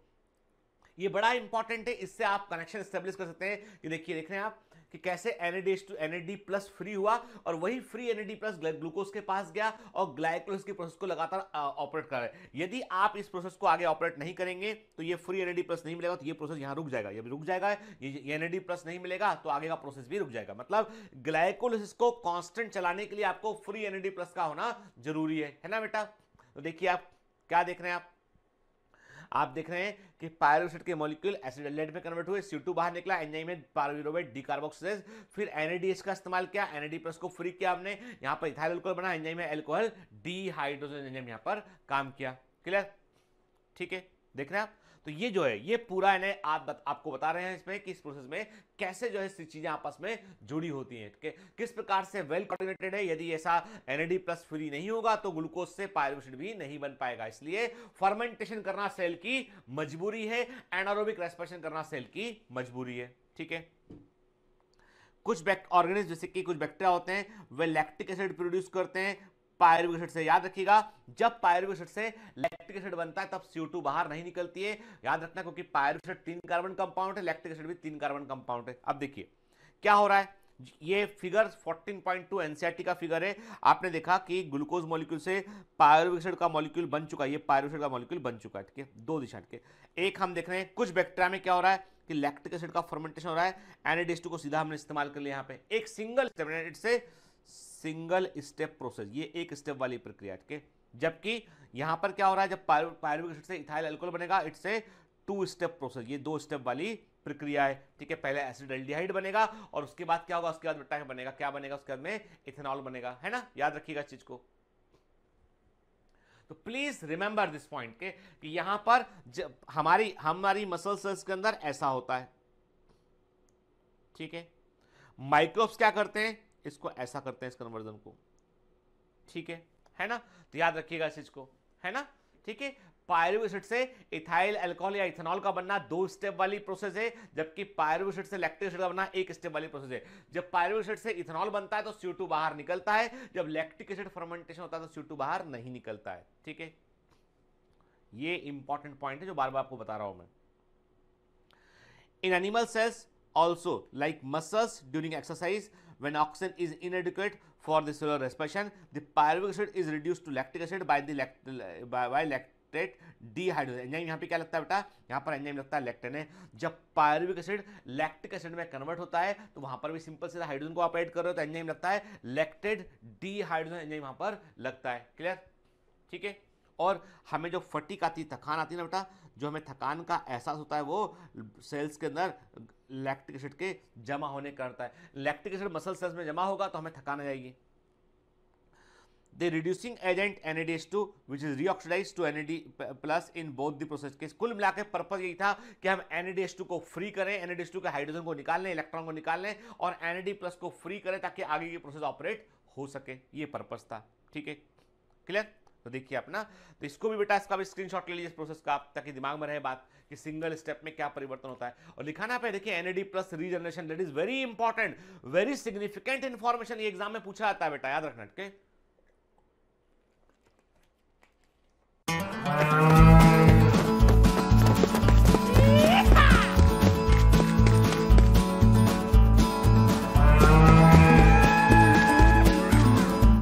ये बड़ा इंपॉर्टेंट है इससे आप कनेक्शन स्टेब्लिश कर सकते हैं ये देखिए देख रहे हैं आप कि कैसे N two NAD plus free हुआ और वही फ्री एनएडी प्लस ग्लूकोज के पास गया और ग्लाइकोलिस के प्रोसेस को लगातार ऑपरेट कर रहे हैं यदि आप इस प्रोसेस को आगे ऑपरेट नहीं करेंगे तो ये फ्री एनएडी प्लस नहीं मिलेगा तो ये प्रोसेस यहां रुक जाएगा ये रुक जाएगा ये एनएडी प्लस नहीं मिलेगा तो आगे का प्रोसेस भी रुक जाएगा मतलब ग्लाइकोलोसिस को कॉन्स्टेंट चलाने के लिए आपको फ्री एनएडी प्लस का होना जरूरी है है ना बेटा तो देखिए आप क्या देख रहे हैं आप आप देख रहे हैं कि पायरोसिट के मॉलिक्यूल एसिड एलेट में कन्वर्ट हुए सी बाहर निकला एंजाइम में पारोवेट डिकार्बोक्सिलेज फिर एनएडीएस का इस्तेमाल किया एनएडी प्लस को फ्री किया हमने यहां पर इथाइल एल्कोहल बना एंजाइम में एल्कोहल डीहाइड्रोजन एंजाइम यहां पर काम किया क्लियर ठीक है देख रहे हैं आप तो ये जो है ये पूरा इन्हें आप बत, आपको बता रहे हैं इसमें कि इस प्रोसेस में कैसे जो है चीज़ें आपस में जुड़ी होती हैं कि, किस प्रकार से वेल कोऑर्डिनेटेड है यदि ऐसा एनएडी प्लस फ्री नहीं होगा तो ग्लूकोज से पायरोसिड भी नहीं बन पाएगा इसलिए फर्मेंटेशन करना सेल की मजबूरी है एनारोबिक रेस्पिरेशन करना सेल की मजबूरी है ठीक है कुछ ऑर्गेनिज्म जैसे कि कुछ बैक्टीरिया होते हैं वे लैक्टिक एसिड प्रोड्यूस करते हैं पायरुविक एसिड से याद रखिएगा जब पायरुविक एसिड से लैक्टिक एसिड बनता है तब CO2 बाहर नहीं निकलती है याद रखना क्योंकि पायरुविक एसिड तीन कार्बन कंपाउंड है लैक्टिक एसिड भी तीन कार्बन कंपाउंड है अब देखिए क्या हो रहा है ये फिगर 14.2 एनसीईआरटी का फिगर है आपने देखा कि ग्लूकोज मॉलिक्यूल से पायरोविक्साइड का मॉलिक्यूल बन चुका है ये पायरोविक्साइड का मॉलिक्यूल बन चुका है ठीक है दो दिशा के एक हम देख रहे हैं कुछ बैक्टीरिया में क्या हो रहा है कि लैक्टिक एसिड का फर्मेंटेशन हो रहा है एनिडेस को सीधा हमने इस्तेमाल कर लिया यहाँ पे एक सिंगल से सिंगल स्टेप प्रोसेस ये एक स्टेप वाली प्रक्रिया ठीक जबकि यहां पर क्या हो रहा है जब पायरुविक एसिड से इथाइल अल्कोहल बनेगा it's a two step process ये दो स्टेप वाली प्रक्रिया है ठीक है पहले एसिड एल्डिहाइड बनेगा और उसके बाद क्या होगा उसके बाद बेटा बनेगा क्या बनेगा उसके बाद में इथेनॉल बनेगा है ना याद रखिएगा चीज को तो प्लीज रिमेंबर दिस पॉइंट के कि यहां पर हमारी हमारी मसल सेल्स के अंदर ऐसा होता है ठीक है माइक्रोब्स क्या करते हैं इसको ऐसा करते हैं इस कन्वर्जन को ठीक है है ना तो याद रखिएगा इस चीज को है ना ठीक है पायरुविसिड से इथाइल अल्कोहल या इथेनॉल का बनना दो स्टेप वाली प्रोसेस है जबकि पायरुविसिड से लैक्टिक एसिड का बनना एक स्टेप वाली प्रोसेस है जब पायरुविसिड से इथेनॉल बनता है तो सीओ बाहर निकलता है जब लैक्टिक एसिड फर्मेंटेशन होता है तो सीओ बाहर नहीं निकलता है ठीक है ये इंपॉर्टेंट पॉइंट है जो बार बार आपको बता रहा हूं मैं in animal cells also like muscles during exercise When oxygen is inadequate for the cellular respiration, the pyruvic acid is reduced to lactic acid by the lact by, by lact lactate dehydrogenase enzyme यहाँ पे क्या लगता है बेटा यहाँ पर enzyme लगता है लैक्टेन है जब पायरुविक एसिड लैक्टिक एसिड में कन्वर्ट होता है तो वहाँ पर भी सिंपल सीधा हाइड्रोजन को आप ऐड कर रहे हो तो एंजाइम लगता है लैक्टेड डीहाइड्रोजन एंजाइम वहाँ पर लगता है क्लियर ठीक है और हमें जो फटिक आती थकान आती है ना बेटा जो हमें थकान का एहसास होता है वो सेल्स के अंदर लैक्टिक एसिड के जमा होने करता है लैक्टिक एसिड मसल सेल्स में जमा होगा तो हमें थकान आ जाएगी reducing agent NADH two which is reoxidized to NAD plus in both the process के कुल मिला के पर्पज यही था कि हम एनएडीएस टू को फ्री करें एनएडीएस टू के हाइड्रोजन को निकाल लें इलेक्ट्रॉन को निकाल लें और एनएडी प्लस को फ्री करें ताकि आगे की प्रोसेस ऑपरेट हो सके ये पर्पज था ठीक है क्लियर तो देखिए अपना तो इसको भी बेटा इसका भी स्क्रीनशॉट ले लीजिए इस प्रोसेस का आप ताकि दिमाग में रहे बात कि सिंगल स्टेप में क्या परिवर्तन होता है और लिखाना पे देखिए NAD plus regeneration that is very important very significant information ये एग्जाम में पूछा जाता है बेटा याद रखना ठीक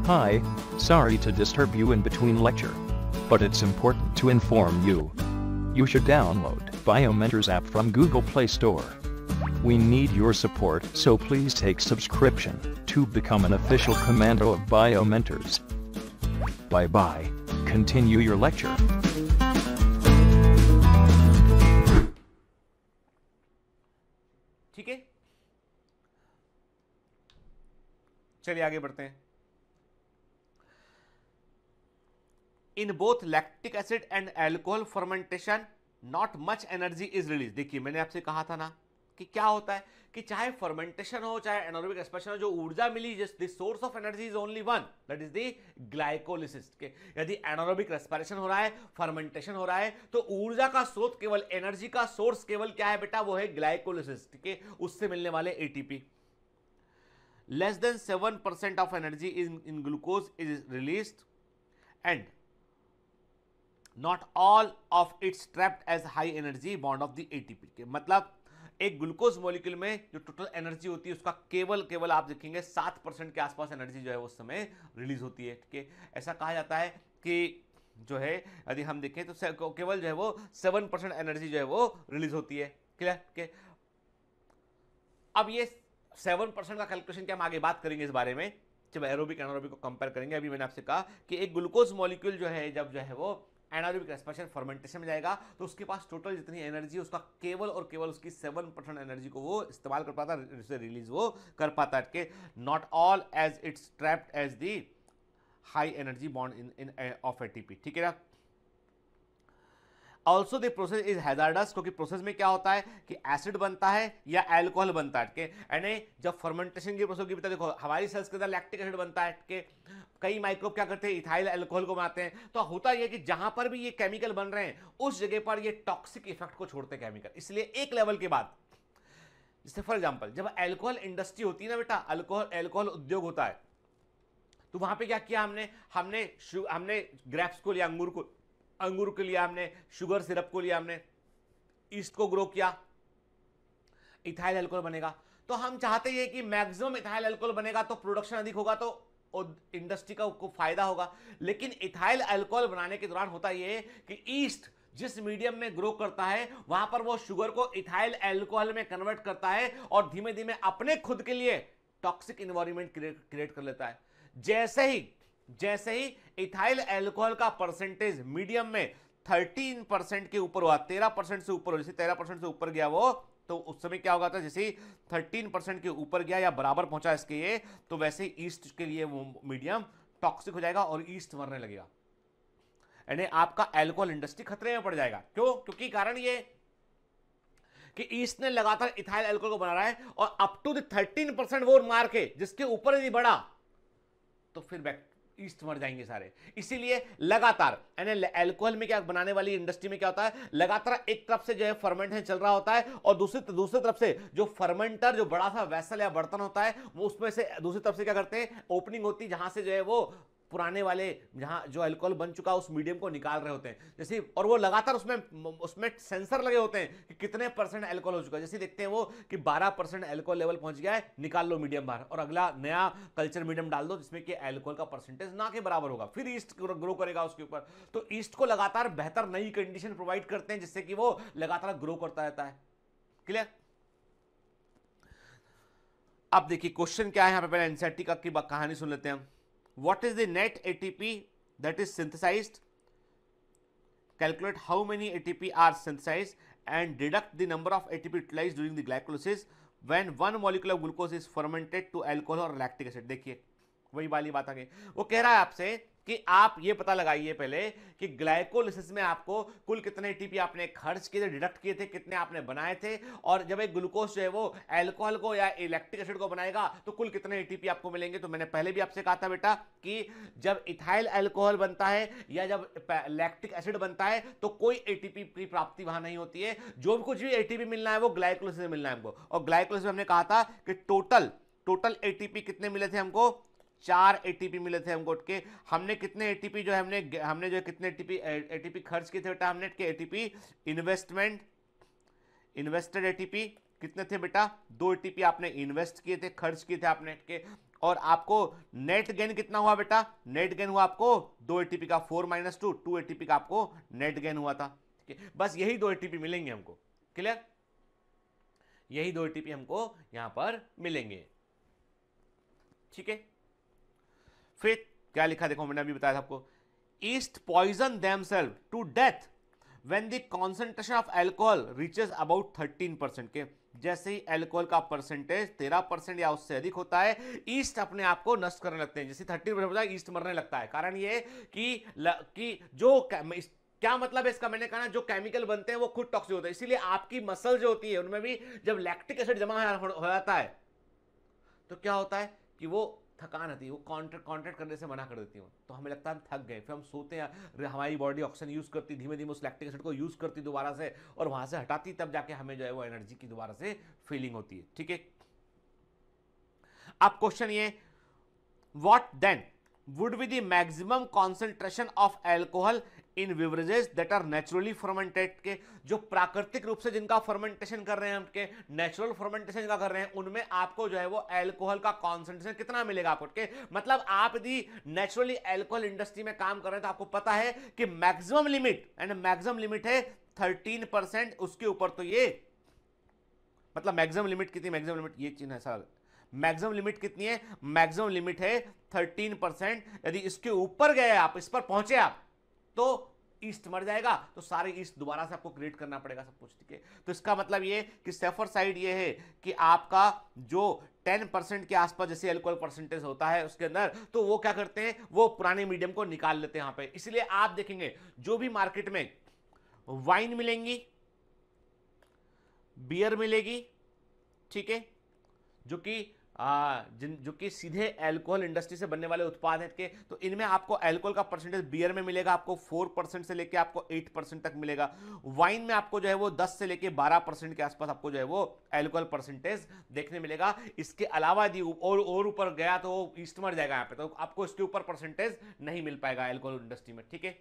Hi, Sorry to disturb you in between lecture. But it's important to inform you. You should download BioMentors app from Google Play Store. We need your support, so please take subscription to become an official commando of BioMentors. Bye-bye. Continue your lecture. ठीक है चलिए आगे बढ़ते हैं in both lactic acid and alcohol fermentation not much energy is release देखिए मैंने आपसे कहा था ना कि क्या होता है कि चाहे फर्मेंटेशन हो चाहे एनोरबिक एक्सप्रेशन हो जो ऊर्जा मिली just the source of energy is only one that is the glycolysis के यदि एनोरबिक रेस्पिरेशन हो रहा है फर्मेंटेशन हो रहा है तो ऊर्जा का स्रोत केवल एनर्जी का सोर्स केवल क्या है बेटा वो है ग्लाइकोलिसिस ठीक है उससे मिलने वाले ATP less than seven percent of energy in in glucose is release and not all of it's trapped as high energy bond of the ATP के मतलब एक ग्लूकोज मॉलिक्यूल में जो टोटल एनर्जी होती है उसका केवल केवल आप देखेंगे सात परसेंट के आसपास एनर्जी जो है उस समय रिलीज होती है ठीक है ऐसा कहा जाता है कि जो है यदि हम देखें तो केवल जो है वो सेवन परसेंट एनर्जी जो है वो रिलीज होती है क्लियर के अब ये सेवन परसेंट का कैलकुलेशन क्या हम आगे बात करेंगे इस बारे में जब एरोबिक एनोरोबिक को कंपेयर करेंगे अभी मैंने आपसे कहा कि एक ग्लूकोज मॉलिक्यूल जो है जब जो है वो एनारोबिक रेस्पिरेशन फर्मेंटेशन में जाएगा तो उसके पास टोटल जितनी एनर्जी उसका केवल और केवल उसकी सेवन परसेंट एनर्जी को वो इस्तेमाल कर पाता है रिलीज वो कर पाता है not all as it's trapped as the high energy bond in in of a ठीक है ना also the process is hazardous क्योंकि प्रोसेस में क्या होता है कि एसिड बनता है या एल्कोहल बनता है यानी जब फर्मेंटेशन की प्रोसेस की बता देखो हमारी सेल्स के अंदर लैक्टिक एसिड बनता है के कई माइक्रोब क्या करते हैं इथाइल एल्कोहल को बनाते हैं तो होता यह कि जहां पर भी ये केमिकल बन रहे हैं उस जगह पर यह टॉक्सिक इफेक्ट को छोड़ते हैं केमिकल इसलिए एक लेवल के बाद जैसे फॉर एग्जाम्पल जब एल्कोहल इंडस्ट्री होती है ना बेटा अल्कोहल एल्कोहल उद्योग होता है तो वहां पे क्या किया हमने हमने हमने ग्रेप्स को लिया अंगूर को अंगूर को लिया हमने शुगर सिरप को लिया हमने ईस्ट को ग्रो किया इथाइल एल्कोहल बनेगा तो हम चाहते हैं कि मैक्सिमम इथाइल एल्कोहल बनेगा तो प्रोडक्शन अधिक होगा तो और इंडस्ट्री का उसको फायदा होगा लेकिन इथाइल अल्कोहल बनाने के दौरान होता यह कि ईस्ट जिस मीडियम में ग्रो करता है वहां पर वो शुगर को इथाइल एल्कोहल में कन्वर्ट करता है और धीमे धीमे अपने खुद के लिए टॉक्सिक इन्वायरमेंट क्रिएट कर लेता है जैसे ही जैसे ही इथाइल एल्कोहल का परसेंटेज मीडियम में 13 परसेंट के ऊपर हुआ 13 परसेंट से ऊपर जैसे 13 परसेंट से ऊपर गया वो तो उस समय क्या होगा था जैसे 13 परसेंट के ऊपर गया या बराबर पहुंचा इसके ये तो वैसे ही ईस्ट के लिए वो मीडियम टॉक्सिक हो जाएगा और ईस्ट मरने लगेगा यानी आपका एल्कोहल इंडस्ट्री खतरे में पड़ जाएगा क्यों क्योंकि कारण ये कि ईस्ट ने लगातार इथाइल एल्कोहल को बना रहा है और अप टू दर्टीन परसेंट वो मार के जिसके ऊपर यदि बढ़ा तो फिर बैक ईस्ट मर जाएंगे सारे इसीलिए लगातार एल्कोहल में क्या बनाने वाली इंडस्ट्री में क्या होता है लगातार एक तरफ से जो है फर्मेंटेशन चल रहा होता है और दूसरी दूसरी तरफ से जो फर्मेंटर जो बड़ा सा वैसल या बर्तन होता है वो उसमें से दूसरी तरफ से क्या करते हैं ओपनिंग होती है जहां से जो है वो पुराने वाले जहाँ जो एल्कोहल बन चुका उस मीडियम को निकाल रहे होते हैं जैसे और वो लगातार उसमें उसमें सेंसर लगे होते हैं कि कितने परसेंट एल्कोहल हो चुका है जैसे देखते हैं वो कि 12 परसेंट एल्कोहल लेवल पहुंच गया है निकाल लो मीडियम बाहर और अगला नया कल्चर मीडियम डाल दो जिसमें कि एल्कोहल का परसेंटेज ना के बराबर होगा फिर ईस्ट ग्रो करेगा उसके ऊपर तो ईस्ट को लगातार बेहतर नई कंडीशन प्रोवाइड करते हैं जिससे कि वो लगातार ग्रो करता रहता है क्लियर अब देखिए क्वेश्चन क्या है यहाँ पे पहले एनसीआरटी का कहानी सुन लेते हैं हम what is the net ATP that is synthesized, calculate how many ATP are synthesized and deduct the number of ATP utilized during the glycolysis when one molecule of glucose is fermented to alcohol or lactic acid. देखिए वही वाली बात आ गई वो कह रहा है आपसे कि आप ये पता लगाइए पहले कि ग्लाइकोलिसिस में आपको कुल कितने टीपी आपने खर्च किए थे डिडक्ट किए थे कितने आपने बनाए थे और जब एक ग्लूकोज जो है वो एल्कोहल को या इलेक्ट्रिक एसिड को बनाएगा तो कुल कितने टीपी आपको मिलेंगे तो मैंने पहले भी आपसे कहा था बेटा कि जब इथाइल एल्कोहल बनता है या जब इलेक्ट्रिक एसिड बनता है तो कोई ए की प्राप्ति वहां नहीं होती है जो भी कुछ भी ए मिलना है वो ग्लाइकोलिस मिलना है हमको और ग्लाइकोलिस हमने कहा था कि टोटल टोटल एटीपी कितने मिले थे हमको चार एटीपी मिले थे हमको के हमने कितने एटीपी जो हमने हमने जो कितने एटीपी एटीपी खर्च किए थे बेटा हमने के एटीपी इन्वेस्टमेंट इन्वेस्टेड एटीपी कितने थे बेटा दो एटीपी आपने इन्वेस्ट किए थे खर्च किए थे आपने के और आपको नेट गेन कितना हुआ बेटा नेट गेन हुआ आपको दो एटीपी का four minus two two ATP का आपको नेट गेन हुआ था ठीक है बस यही दो एटीपी मिलेंगे हमको क्लियर यही दो एटीपी हमको यहां पर मिलेंगे ठीक है फिर क्या लिखा देखो मैंने अभी बताया था आपको yeast poison themselves to death when the concentration of alcohol reaches about thirteen percent के जैसे ही एल्कोहल का परसेंटेज तेरह परसेंट या उससे अधिक होता है ईस्ट अपने आप को नष्ट करने लगते हैं जैसे थर्टीन परसेंट होता है ईस्ट मरने लगता है कारण ये कि ल, कि जो क्या मतलब है इसका मैंने कहा ना जो केमिकल बनते हैं वो खुद टॉक्सिक होते हैं इसीलिए आपकी मसल जो होती है उनमें भी जब लैक्टिक एसिड जमा हो जाता है तो क्या होता है कि वो थकान आती है वो कॉन्ट्रैक्ट कॉन्ट्रैक्ट करने से मना कर देती हूँ तो हमें लगता है हम थक गए फिर हम सोते हैं हमारी बॉडी ऑक्सीजन यूज़ करती धीमे धीमे उस लैक्टिक एसिड को यूज़ करती दोबारा से और वहाँ से हटाती तब जाके हमें जो है वो एनर्जी की दोबारा से फीलिंग होती है ठीक है अब क्वेश्चन ये what then would be the maximum concentration of alcohol in beverages that are naturally fermented के जो प्राकृतिक रूप से जिनका फर्मेंटेशन कर रहे हैं आपके नेचुरल फर्मेंटेशन का कर रहे हैं उनमें आपको जो है वो एल्कोहल का कॉन्सेंट्रेशन कितना मिलेगा आपको के मतलब आप यदि नेचुरली एल्कोहल इंडस्ट्री में काम कर रहे हैं तो आपको पता है कि maximum limit and maximum limit है थर्टीन उसके ऊपर तो ये मतलब मैक्सिमम लिमिट कितनी मैक्सिमम लिमिट ये चीज ऐसा मैक्सिमम लिमिट कितनी है मैक्सिमम लिमिट है थर्टीन परसेंट यदि इसके ऊपर गए आप इस पर पहुंचे आप तो ईस्ट मर जाएगा तो सारे ईस्ट दोबारा से आपको क्रिएट करना पड़ेगा सब कुछ ठीक है तो इसका मतलब ये कि सेफर साइड ये है कि आपका जो 10 परसेंट के आसपास जैसे एल्कोहल परसेंटेज होता है उसके अंदर तो वो क्या करते हैं वो पुराने मीडियम को निकाल लेते हैं यहां पर इसलिए आप देखेंगे जो भी मार्केट में वाइन मिलेंगी बियर मिलेगी ठीक है जो कि आ, जिन जो कि सीधे अल्कोहल इंडस्ट्री से बनने वाले उत्पाद हैं के तो इनमें आपको अल्कोहल का परसेंटेज बियर में मिलेगा आपको फोर परसेंट से लेकर आपको एट परसेंट तक मिलेगा वाइन में आपको जो है वो दस से लेकर बारह परसेंट के आसपास आपको जो है वो अल्कोहल परसेंटेज देखने मिलेगा इसके अलावा यदि और और ऊपर गया तो ईस्ट मर जाएगा यहाँ पे तो आपको इसके ऊपर परसेंटेज नहीं मिल पाएगा एल्कोहल इंडस्ट्री में ठीक है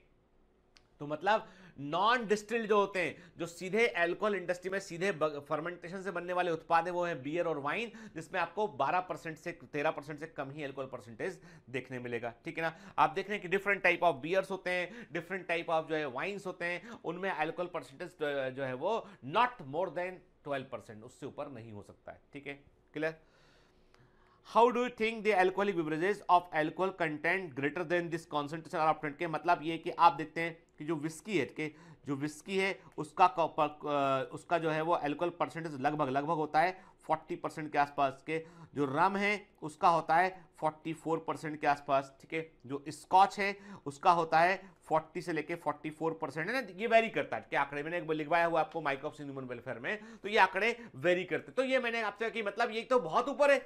तो मतलब नॉन डिस्टिल जो होते हैं जो सीधे एल्कोहल इंडस्ट्री में सीधे फर्मेंटेशन से बनने वाले उत्पाद है वो है बियर और वाइन जिसमें आपको 12 परसेंट से 13 परसेंट से कम ही एल्कोहल परसेंटेज देखने मिलेगा ठीक है ना आप देख रहे हैं कि डिफरेंट टाइप ऑफ बियर्स होते हैं डिफरेंट टाइप ऑफ जो है वाइन्स होते हैं उनमें एल्कोहल परसेंटेज जो है वो नॉट मोर देन ट्वेल्व उससे ऊपर नहीं हो सकता है ठीक है clear how do you think the alcoholic beverages of alcohol content greater than this concentration are of के मतलब ये कि आप देखते हैं कि जो विस्की है के जो विस्की है उसका उसका जो है वो एल्कोहल परसेंटेज लगभग लगभग होता है 40 परसेंट के आसपास के जो रम है उसका होता है 44 परसेंट के आसपास ठीक है जो स्कॉच है उसका होता है 40 से लेके 44 परसेंट है ना ये वेरी करता है कि आंकड़े मैंने एक लिखवाया हुआ आपको माइक्रोप्स ह्यूमन वेलफेयर में तो ये आंकड़े वेरी करते तो ये मैंने आपसे कि मतलब ये तो बहुत ऊपर है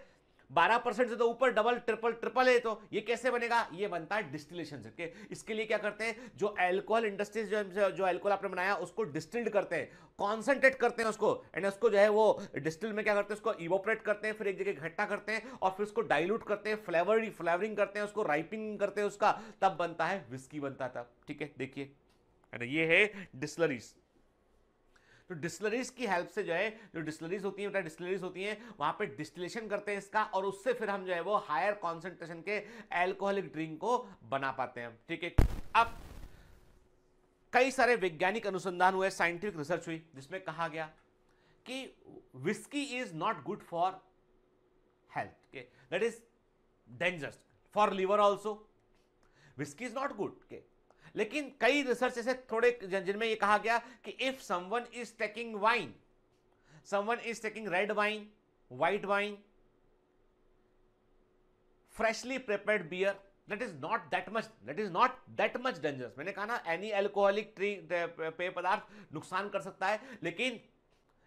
बारह परसेंट से तो ऊपर डबल ट्रिपल ट्रिपल है तो ये कैसे बनेगा ये बनता है डिस्टिलेशन से इसके लिए क्या करते हैं जो एल्कोहल इंडस्ट्रीज जो जो एल्कोहल आपने बनाया उसको डिस्टिल्ड करते हैं कॉन्सेंट्रेट करते हैं उसको एंड उसको जो है वो डिस्टिल में क्या करते हैं उसको इवोपरेट करते हैं फिर एक जगह इकट्ठा करते हैं और फिर उसको डाइल्यूट करते हैं फ्लेवर फ्लेवरिंग करते हैं उसको राइपिंग करते हैं उसका तब बनता है विस्की बनता था ठीक है देखिए ये है डिस्लरीज तो डिस्लरीज की हेल्प से जो है जो डिस्लरीज होती है डिस्लरीज होती हैं वहां पर डिस्टिलेशन करते हैं इसका और उससे फिर हम जो है वो हायर कॉन्सेंट्रेशन के एल्कोहलिक ड्रिंक को बना पाते हैं ठीक है अब कई सारे वैज्ञानिक अनुसंधान हुए साइंटिफिक रिसर्च हुई जिसमें कहा गया कि whisky is not good for health that is dangerous for liver also whisky is not good के लेकिन कई रिसर्च ऐसे थोड़े जिनमें ये कहा गया कि if someone is taking wine someone is taking red wine white wine freshly prepared beer that is not that much that is not that much dangerous मैंने कहा ना एनी एल्कोहलिक ट्री पेय पदार्थ नुकसान कर सकता है लेकिन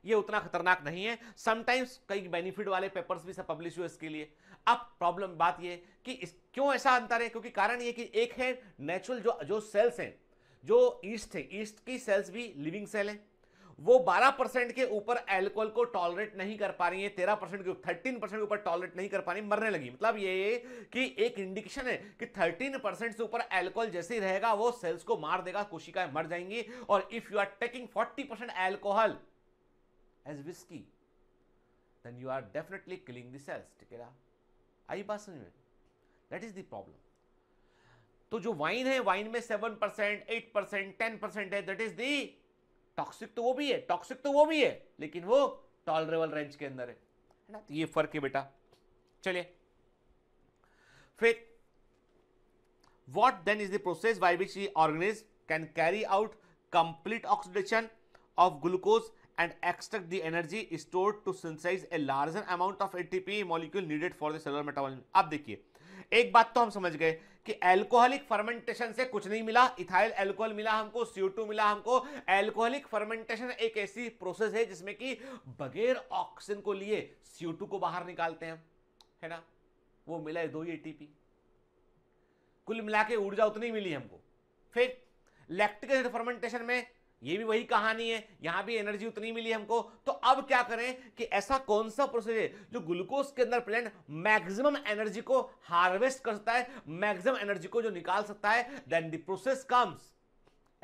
ये उतना खतरनाक नहीं है समटाइम्स कई बेनिफिट वाले पेपर्स भी सब पब्लिश हुए इसके लिए अब प्रॉब्लम बात ये कि इस क्यों ऐसा अंतर है क्योंकि कारण ये कि एक है नेचुरल जो जो सेल्स हैं जो ईस्ट है ईस्ट की सेल्स भी लिविंग सेल हैं वो 12 परसेंट के ऊपर एल्कोहल को टॉलरेट नहीं कर पा रही है 13 परसेंट के थर्टीन परसेंट के ऊपर टॉलरेट नहीं कर पा रही मरने लगी मतलब ये कि एक इंडिकेशन है कि 13 परसेंट से ऊपर एल्कोहल जैसे ही रहेगा वो सेल्स को मार देगा कोशिकाएं मर जाएंगी और if you are taking 40 percent alcohol as whisky then you are definitely killing the cells ठीक है आई बात समझ में दैट इज द प्रॉब्लम तो जो वाइन है वाइन में seven percent eight percent ten percent है दैट इज द टॉक्सिक तो वो भी है टॉक्सिक तो वो भी है लेकिन वो टॉलरेबल रेंज के अंदर है ना तो ये फर्क है बेटा चलिए फिर what then is the process by which organism can carry out complete oxidation of glucose and extract the energy stored to synthesize a larger amount of ATP molecule needed for the cellular metabolism. आप देखिए एक बात तो हम समझ गए कि alcoholic fermentation से कुछ नहीं मिला इथाइल एल्कोहल मिला हमको CO2 मिला हमको एल्कोहलिक फर्मेंटेशन एक ऐसी प्रोसेस है जिसमें कि बगैर ऑक्सीजन को लिए CO2 को बाहर निकालते हैं है ना वो मिला है दो ही एटीपी कुल मिला के ऊर्जा उतनी मिली हमको फिर लैक्टिक फर्मेंटेशन में ये भी वही कहानी है यहां भी एनर्जी उतनी मिली हमको तो अब क्या करें कि ऐसा कौन सा प्रोसेस है जो ग्लूकोज के अंदर प्लेट मैक्सिमम एनर्जी को हार्वेस्ट कर सकता है मैक्सिमम एनर्जी को जो निकाल सकता है then the process comes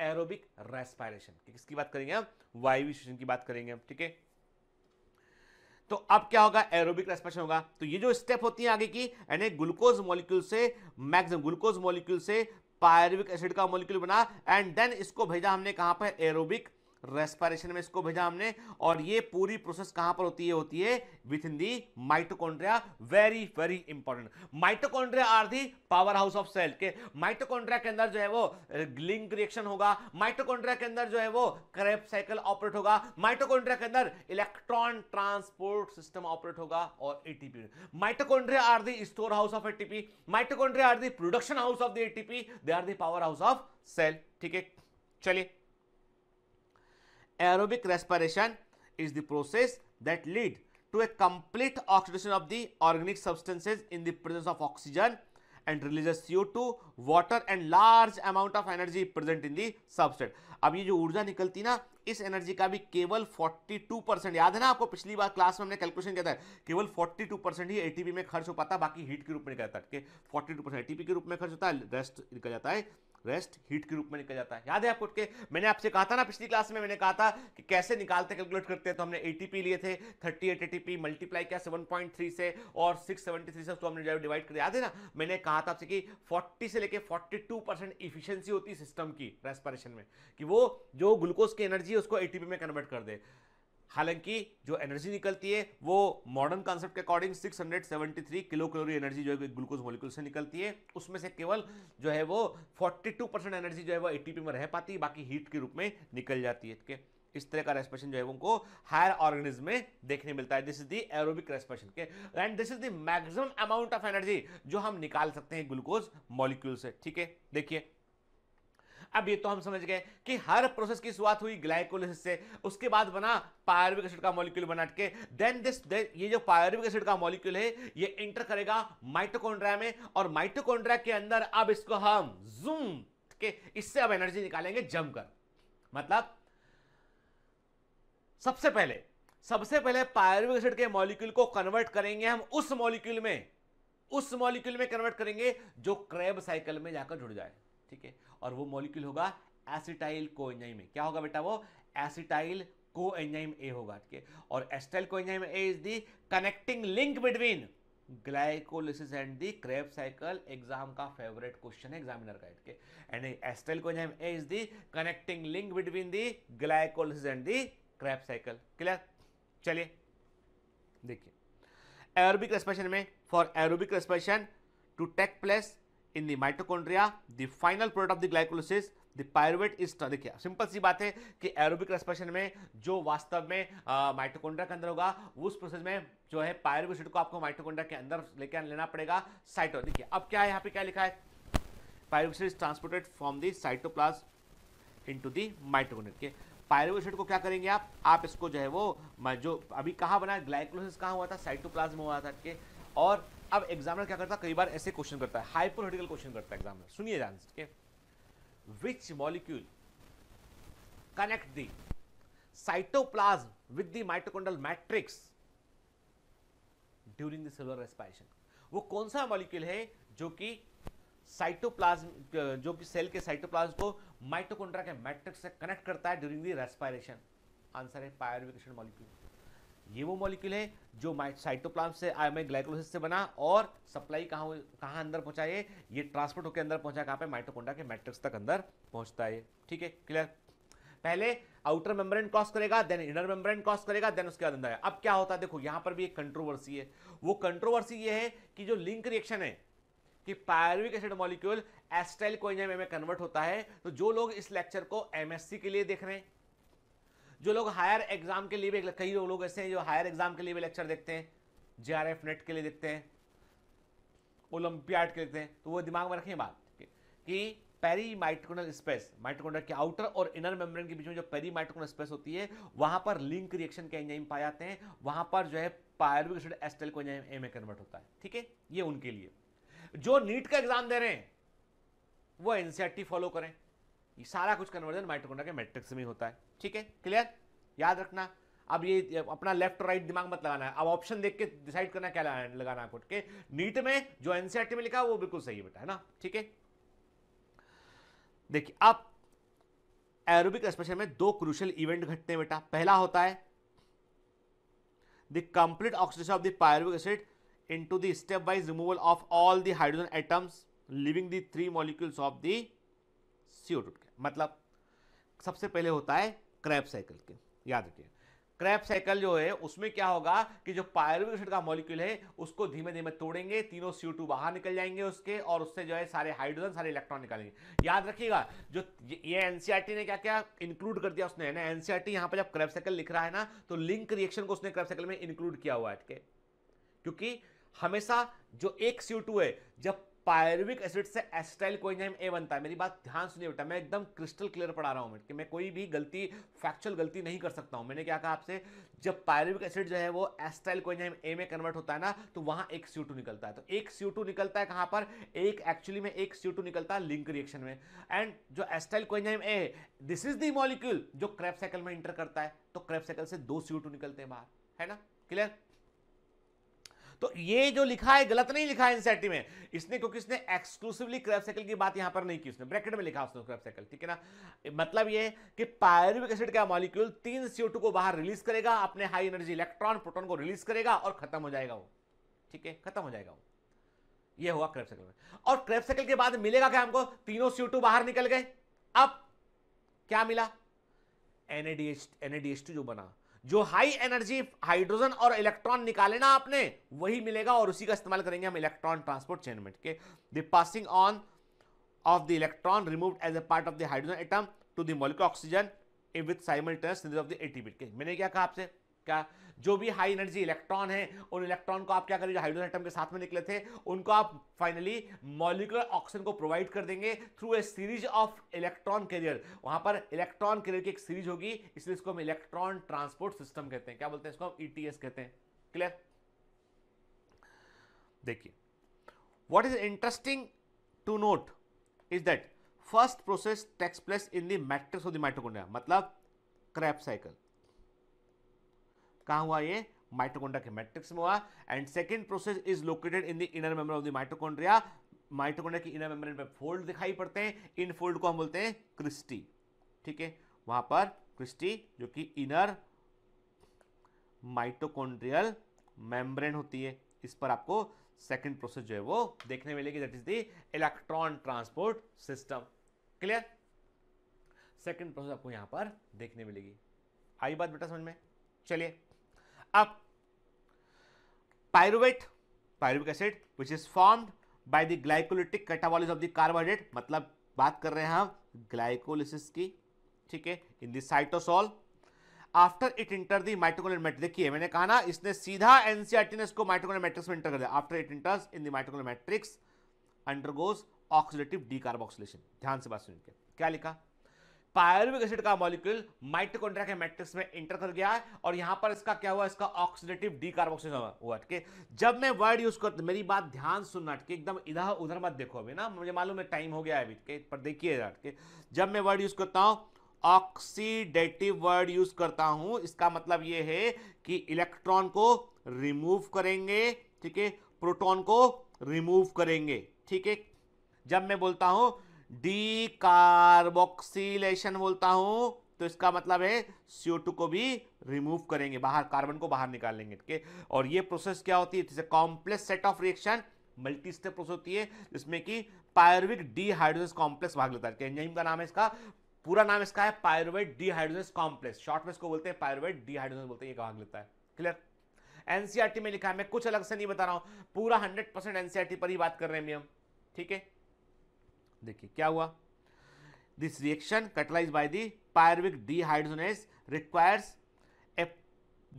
aerobic respiration किसकी बात करेंगे हम वायु श्वसन की बात करेंगे हम ठीक है तो अब क्या होगा एरोबिक रेस्पायरेशन होगा तो ये जो स्टेप होती है आगे की यानी ग्लूकोज मॉलिक्यूल से मैक्सिमम ग्लूकोज मॉलिक्यूल से पायरविक एसिड का मोलिक्यूल बना एंड देन इसको भेजा हमने कहां पर एरोबिक रेस्पायरेशन में इसको भेजा हमने और ये पूरी प्रोसेस कहां पर होती है होती है within the mitochondria very very important mitochondria are the power house of cell के माइटोकॉन्ड्रिया के अंदर जो है वो लिंक रिएक्शन होगा माइटोकॉन्ड्रिया के अंदर जो है वो क्रेप साइकिल ऑपरेट होगा माइटोकॉन्ड्रिया के अंदर इलेक्ट्रॉन ट्रांसपोर्ट सिस्टम ऑपरेट होगा और ATP mitochondria are the store house of ATP mitochondria are the production house of the ATP they are the power house of cell ठीक है चलिए aerobic respiration is the process that lead to a complete oxidation of the organic substances in the presence of oxygen and releases CO2, water and large amount of energy present in the substrate. अब ये जो ऊर्जा निकलती ना इस energy का भी केवल 42 परसेंट याद है ना आपको पिछली बार क्लास में हमने कैलकुलेशन किया था केवल 42 परसेंट ही एटीपी में खर्च हो पाता बाकी हीट के रूप में निकलता है 42 परसेंट एटीपी के रूप में खर्च होता है रेस्ट निकल जाता है रेस्ट हीट के रूप में निकल जाता है याद है आपको के मैंने आपसे कहा था ना पिछली क्लास में मैंने कहा था कि कैसे निकालते कैलकुलेट करते हैं तो हमने ए लिए थे थर्टी एट ए मल्टीप्लाई किया सेवन से और सिक्स से उसको हमने डिवाइड कर याद है ना मैंने कहा था आपसे कि फोर्टी से लेकर फोर्टी इफिशियंसी होती है सिस्टम की रेस्परेशन में कि वो जो ग्लूकोज की एनर्जी है उसको ए में कन्वर्ट कर दे हालांकि जो एनर्जी निकलती है वो मॉडर्न कॉन्सेप्ट के अकॉर्डिंग 673 किलो कैलोरी एनर्जी जो है ग्लूकोज मॉलिक्यूल से निकलती है उसमें से केवल जो है वो 42 परसेंट एनर्जी जो है वो एटीपी में रह पाती है बाकी हीट के रूप में निकल जाती है के? इस तरह का रेस्पेशन जो है उनको हायर ऑर्गेनिज्म में देखने मिलता है this is the aerobic respiration के and this is the maximum amount of energy जो हम निकाल सकते हैं ग्लूकोज मॉलिक्यूल से ठीक है देखिए अब ये तो हम समझ गए कि हर प्रोसेस की शुरुआत हुई ग्लाइकोलिसिस से उसके बाद बना पायरविक एसिड का मॉलिक्यूल बना के देन दिस ये जो पायरविक एसिड का मॉलिक्यूल है ये एंटर करेगा माइटोकॉन्ड्रिया में और माइटोकॉन्ड्रिया के अंदर अब इसको हम जूम के इससे अब एनर्जी निकालेंगे जमकर मतलब सबसे पहले सबसे पहले पायरविक एसिड के मॉलिक्यूल को कन्वर्ट करेंगे हम उस मॉलिक्यूल में उस मॉलिक्यूल में कन्वर्ट करेंगे जो क्रेब साइकिल में जाकर जुड़ जाए ठीक है और वो मॉलिक्यूल होगा एसिटाइल कोएंजाइम ए क्या होगा बेटा वो एसिटाइल को एंजाइम ए होगा ठीक है और acetyl enzyme A is the connecting link between glycolysis and the Kreb cycle exam का फेवरेट क्वेश्चन है एग्जामिनर का ठीक है and acetyl coenzyme A is the connecting link between the glycolysis and the Kreb cycle clear चलिए देखिए aerobic respiration में for aerobic respiration to take place in the mitochondria the final product of the glycolysis the pyruvate is देखिए simple सी बात है कि aerobic respiration में जो वास्तव में माइटोकॉन्ड्रिया के अंदर होगा उस प्रोसेस में जो है पायरुविक एसिड को आपको माइटोकॉन्ड्रिया के अंदर लेकर लेना पड़ेगा साइटो देखिए अब क्या है यहाँ पे क्या लिखा है pyruvic acid is transported from the cytoplasm into the mitochondria pyruvic acid को क्या करेंगे आप आप इसको जो है वो जो अभी कहाँ बना ग्लाइकोलोसिस कहाँ हुआ था साइटोप्लाज्म हुआ था के और अब एग्जामिनर क्या करता है कई बार ऐसे क्वेश्चन करता है हाइपोथेटिकल क्वेश्चन करता है एग्जामिनर सुनिए ध्यान से ठीक है which molecule connect the cytoplasm with the mitochondrial matrix during the cellular respiration वो कौन सा मॉलिक्यूल है जो कि साइटोप्लाज्म जो कि सेल के साइटोप्लाज्म को माइटोकॉन्ड्रिया के मैट्रिक्स से कनेक्ट करता है ड्यूरिंग द रेस्पायरेशन आंसर है पायरविकेशन मॉलिक्यूल ये वो मॉलिक्यूल है जो साइटोप्लाम से आई में ग्लाइकोलिसिस से बना और सप्लाई कहाँ कहाँ अंदर पहुँचाए ये ट्रांसपोर्ट होकर अंदर पहुँचा कहाँ पे माइटोकोंडा के मैट्रिक्स तक अंदर पहुँचता है ठीक है क्लियर पहले आउटर मेम्ब्रेन क्रॉस करेगा देन इनर मेम्ब्रेन क्रॉस करेगा देन उसके बाद अंदर अब क्या होता है देखो यहाँ पर भी एक कंट्रोवर्सी है वो कंट्रोवर्सी ये है कि जो लिंक रिएक्शन है कि pyruvic acid molecule acetyl coenzyme में कन्वर्ट होता है तो जो लोग इस लेक्चर को एमएससी के लिए देख रहे हैं जो लोग हायर एग्जाम के लिए भी कई लोग ऐसे हैं जो हायर एग्जाम के लिए भी लेक्चर देखते हैं जे आर एफ नेट के लिए देखते हैं ओलंपियाड के देखते हैं तो वो दिमाग में रखें बात कि पेरी माइट्रोनल स्पेस माइट्रोकोडर के आउटर और इनर मेम्ब्रेन के बीच में जो पेरी माइट्रोकोनल स्पेस होती है वहां पर लिंक रिएक्शन के एंजाइम पाए जाते हैं वहां पर जो है पायरविक एसिड एस्टेल को एंजाइम ए में कन्वर्ट होता है ठीक है ये उनके लिए जो नीट का एग्जाम दे रहे हैं वो एनसीआरटी फॉलो e करें ये सारा कुछ कन्वर्जन माइटोकॉन्ड्रिया के मैट्रिक्स में होता है ठीक है क्लियर याद रखना अब ये अपना लेफ्ट और राइट दिमाग मत लगाना है अब ऑप्शन देख के डिसाइड करना क्या लगाना है के नीट में जो एनसीआरटी में लिखा है वो बिल्कुल सही है बेटा है ना ठीक है देखिए अब एरोबिक रेस्पिरेशन में दो क्रूशल इवेंट घटते हैं बेटा पहला होता है the complete oxidation of the pyruvic acid into the stepwise removal of all the hydrogen atoms leaving the three molecules of the C के मतलब सबसे पहले होता है क्रैप साइकिल के याद रखिए क्रैप साइकिल जो है उसमें क्या होगा कि जो पायरुविक का मॉलिक्यूल है उसको धीमे धीमे तोड़ेंगे तीनों सी टू बाहर निकल जाएंगे उसके और उससे जो है सारे हाइड्रोजन सारे इलेक्ट्रॉन निकालेंगे याद रखिएगा जो ये एनसीआरटी e ने क्या क्या इंक्लूड कर दिया उसने ना एनसीईआरटी e यहाँ पर जब क्रैप साइकिल लिख रहा है ना तो लिंक रिएक्शन को उसने क्रैप साइकिल में इंक्लूड किया हुआ है क्योंकि हमेशा जो एक सी है जब पायरविक एसिड से एस्टाइल कोएंजाइम ए बनता है मेरी बात ध्यान सुनिए बेटा मैं एकदम क्रिस्टल क्लियर पढ़ा रहा हूँ कि मैं कोई भी गलती फैक्चुअल गलती नहीं कर सकता हूँ मैंने क्या कहा आपसे जब पायरविक एसिड जो है वो एस्टाइल कोएंजाइम ए में कन्वर्ट होता है ना तो वहाँ एक सी निकलता है तो एक सी निकलता है कहाँ पर एक एक्चुअली में एक सी निकलता है लिंक रिएक्शन में एंड जो acetyl coenzyme A this is the molecule जो क्रैप साइकिल में इंटर करता है तो क्रैप साइकिल से दो सी निकलते हैं बाहर है ना क्लियर तो ये जो लिखा है गलत नहीं लिखा है एनसीआरटी में इसने क्योंकि इसने एक्सक्लूसिवली क्रैप साइकिल की बात यहां पर नहीं की उसने ब्रैकेट में लिखा उसने क्रैप साइकिल ठीक है ना मतलब ये कि पायरविक एसिड का मॉलिक्यूल तीन सीओ को बाहर रिलीज करेगा अपने हाई एनर्जी इलेक्ट्रॉन प्रोटोन को रिलीज करेगा और खत्म हो जाएगा वो ठीक है खत्म हो जाएगा वो ये हुआ क्रैप साइकिल में और क्रैप साइकिल के बाद मिलेगा क्या हमको तीनों सीओ बाहर निकल गए अब क्या मिला एनएडीएच एनएडीएच जो बना जो हाई एनर्जी हाइड्रोजन और इलेक्ट्रॉन निकाले ना आपने वही मिलेगा और उसी का इस्तेमाल करेंगे हम इलेक्ट्रॉन ट्रांसपोर्ट चेन में the passing on of the electron remove as a part of the hydrogen atom to the oxygen with simultaneous of the के मैंने क्या कहा आपसे क्या जो भी हाई एनर्जी इलेक्ट्रॉन है उन इलेक्ट्रॉन को आप क्या करेंगे हाइड्रोजन एटम के साथ में निकले थे उनको आप फाइनली मॉलिकुलर ऑक्सीजन को प्रोवाइड कर देंगे through a series of electron carrier वहां पर इलेक्ट्रॉन कैरियर की एक सीरीज होगी इसलिए इसको हम इलेक्ट्रॉन ट्रांसपोर्ट सिस्टम कहते हैं क्या बोलते हैं इसको हम ईटीएस e कहते हैं क्लियर देखिए what is interesting to note is that first process takes place in the matrix of the mitochondria मतलब क्रैप साइकिल कहाँ हुआ ये माइटोकोंड्रिया के मैट्रिक्स में हुआ and second process is located in the inner membrane of the mitochondria mitochondria की inner membrane पे fold दिखाई पड़ते हैं इन फोल्ड को हम बोलते हैं क्रिस्टी ठीक है वहां पर क्रिस्टी जो कि इनर माइटोकोन्ड्रियल मेम्ब्रेन होती है इस पर आपको सेकेंड प्रोसेस जो है वो देखने मिलेगी that is the electron transport system clear second process आपको यहां पर देखने मिलेगी आई बात बेटा समझ में चलिए up. Pyruvate, pyruvic acid, which is formed by the glycolytic catabolism of the carbohydrate, मतलब बात कर रहे हैं हम ग्लाइकोलिसिस की ठीक है in cytosol after it enter the mitochondrial matrix देखिए मैंने कहा ना इसने सीधा एनसीआरटी e ने इसको माइटोकोनियल मैट्रिक्स में इंटर कर दिया after it enters in the mitochondrial matrix undergoes oxidative decarboxylation ध्यान से बात सुनिए क्या लिखा पायरुविक एसिड का मॉलिक्यूल माइटोकॉन्ड्रिया के मैट्रिक्स में इंटर कर गया है और यहां पर इसका क्या हुआ इसका ऑक्सीडेटिव डीकार्बोक्सिलेशन हुआ ठीक है जब मैं वर्ड यूज करता हूं मेरी बात ध्यान सुनना ठीक है एकदम इधर उधर मत देखो अभी ना मुझे मालूम है टाइम हो गया है अभी ठीक है पर देखिए ठीक है जब मैं वर्ड यूज करता हूं ऑक्सीडेटिव वर्ड यूज करता हूं इसका मतलब यह है कि इलेक्ट्रॉन को रिमूव करेंगे ठीक है प्रोटॉन को रिमूव करेंगे ठीक है जब मैं बोलता हूं डी कार्बोक्सीलेशन बोलता हूं तो इसका मतलब है सीओ टू को भी रिमूव करेंगे बाहर कार्बन को बाहर निकाल लेंगे ठीक है और ये प्रोसेस क्या होती है it's complex set of reaction multi step process होती है जिसमें कि पायरविक डीहाइड्रोजन कॉम्प्लेक्स भाग लेता है एंजाइम का नाम है इसका पूरा नाम इसका है पायरोवेट डीहाइड्रोजन कॉम्प्लेक्स शॉर्ट में इसको बोलते हैं पायरोवेट डीहाइड्रोजन बोलते हैं ये भाग लेता है क्लियर एनसीआरटी e में लिखा है मैं कुछ अलग से नहीं बता रहा हूं पूरा हंड्रेड परसेंट एनसीआरटी पर ही बात कर रहे हैं हम ठीक है देखिए क्या हुआ this reaction catalyse by the pyruvic dehydrogenase requires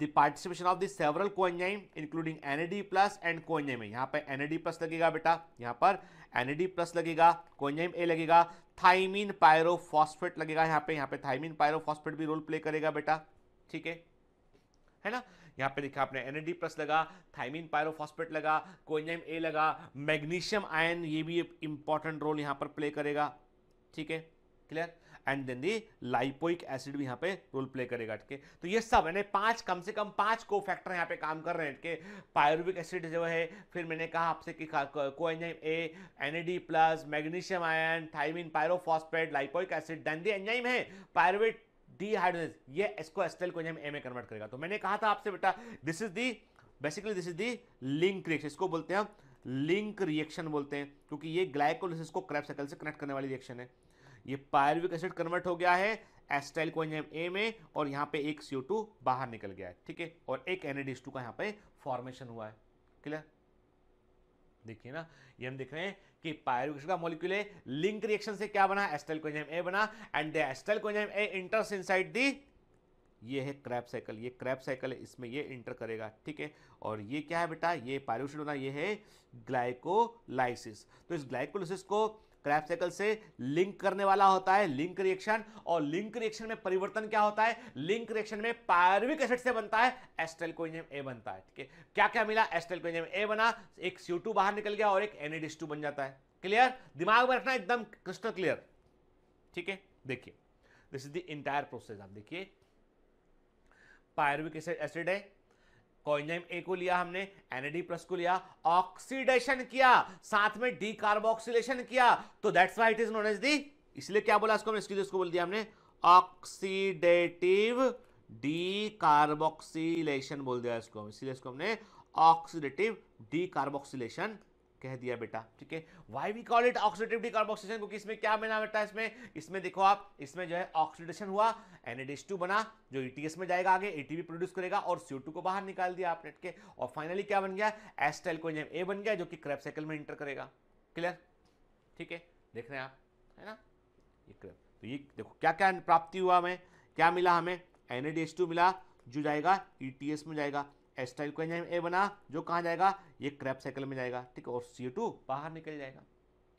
the participation of the several coenzyme including NAD plus and coenzyme है यहाँ पर NAD plus लगेगा बेटा यहाँ पर NAD plus लगेगा coenzyme A लगेगा थाइमिन पायरोफॉस्फेट लगेगा यहाँ पे यहाँ पे थाइमिन पायरोफॉस्फेट भी रोल प्ले करेगा बेटा ठीक है है ना यहाँ पे देखा आपने एन प्लस लगा थाइमिन पायरोफॉस्पेट लगा कोइंजाइम ए लगा मैग्नीशियम आयन ये भी इंपॉर्टेंट रोल यहाँ पर प्ले करेगा ठीक है clear and then the lipoic acid भी यहाँ पे रोल प्ले करेगा ठीक है तो ये सब मैंने पांच कम से कम पांच को फैक्टर यहाँ पे काम कर रहे हैं ठीक है पायरुविक एसिड जो है फिर मैंने कहा आपसे कि coenzyme A NAD plus magnesium ion thiamine pyrophosphate lipoic acid then the enzyme है पायरुवेट डीहाइड्रोजनेस ये इसको एस्टेल को ए में कन्वर्ट करेगा तो मैंने कहा था आपसे बेटा this is the basically this is the link reaction इसको बोलते हैं लिंक रिएक्शन बोलते हैं क्योंकि ये ग्लाइकोलिसिस को क्रैप साइकिल से कनेक्ट करने वाली रिएक्शन है ये पायरविक एसिड कन्वर्ट हो गया है एस्टाइल को एंजाइम ए में और यहां पे एक CO2 बाहर निकल गया है ठीक है और एक NADH2 का यहां पे फॉर्मेशन हुआ है क्लियर देखिए ना ये हम देख रहे हैं कि पायरुक्स का मॉलिक्यूल है लिंक रिएक्शन से क्या बना एस्टाइल कोएंजाइम ए बना and the acetyl coenzyme A enters inside the ये है क्रैप साइकिल ये क्रैप साइकिल है इसमें ये इंटर करेगा ठीक है और ये क्या है बेटा ये पायरुक्सिड होना ये है ग्लाइकोलाइसिस तो इस ग्लाइकोलाइसिस को क्रैप साइकिल से लिंक करने वाला होता है लिंक रिएक्शन और लिंक रिएक्शन में परिवर्तन क्या होता है लिंक रिएक्शन में पायरविक एसिड से बनता है एस्टेल को ए बनता है ठीक है क्या क्या मिला एस्टेल को ए बना एक सीओ बाहर निकल गया और एक एनएडिस बन जाता है क्लियर दिमाग में रखना एकदम क्रिस्टल क्लियर ठीक है देखिए this is the entire process आप देखिए पायरविक एसिड है कोएंजाइम ए को लिया हमने एनएडी प्लस को लिया ऑक्सीडेशन किया साथ में डी कार्बोक्सीन किया तो that's why it is known as the इसलिए क्या बोला इसको हमने इसके लिए इसको बोल दिया हमने ऑक्सीडेटिव डी कार्बोक्सीन बोल दिया इसको इसलिए इसको हमने ऑक्सीडेटिव डी कार्बोक्सीलेशन कह दिया बेटा ठीक है why we call it oxidative decarboxylation क्योंकि इसमें क्या बना बेटा इसमें इसमें देखो आप इसमें जो है ऑक्सीडेशन हुआ एनएडीएस टू बना जो ईटीएस e में जाएगा आगे एटीपी प्रोड्यूस करेगा और सीओ को बाहर निकाल दिया आपने के और फाइनली क्या बन गया एस्टाइल को ए बन गया जो कि क्रैप साइकिल में इंटर करेगा क्लियर ठीक है देख रहे हैं आप है ना ये क्रैप तो ये देखो क्या क्या प्राप्ति हुआ हमें क्या मिला हमें एन मिला जो जाएगा ई e में जाएगा एच को एंजाइम ए बना जो कहाँ जाएगा ये क्रैप साइकिल में जाएगा ठीक है और सी बाहर निकल जाएगा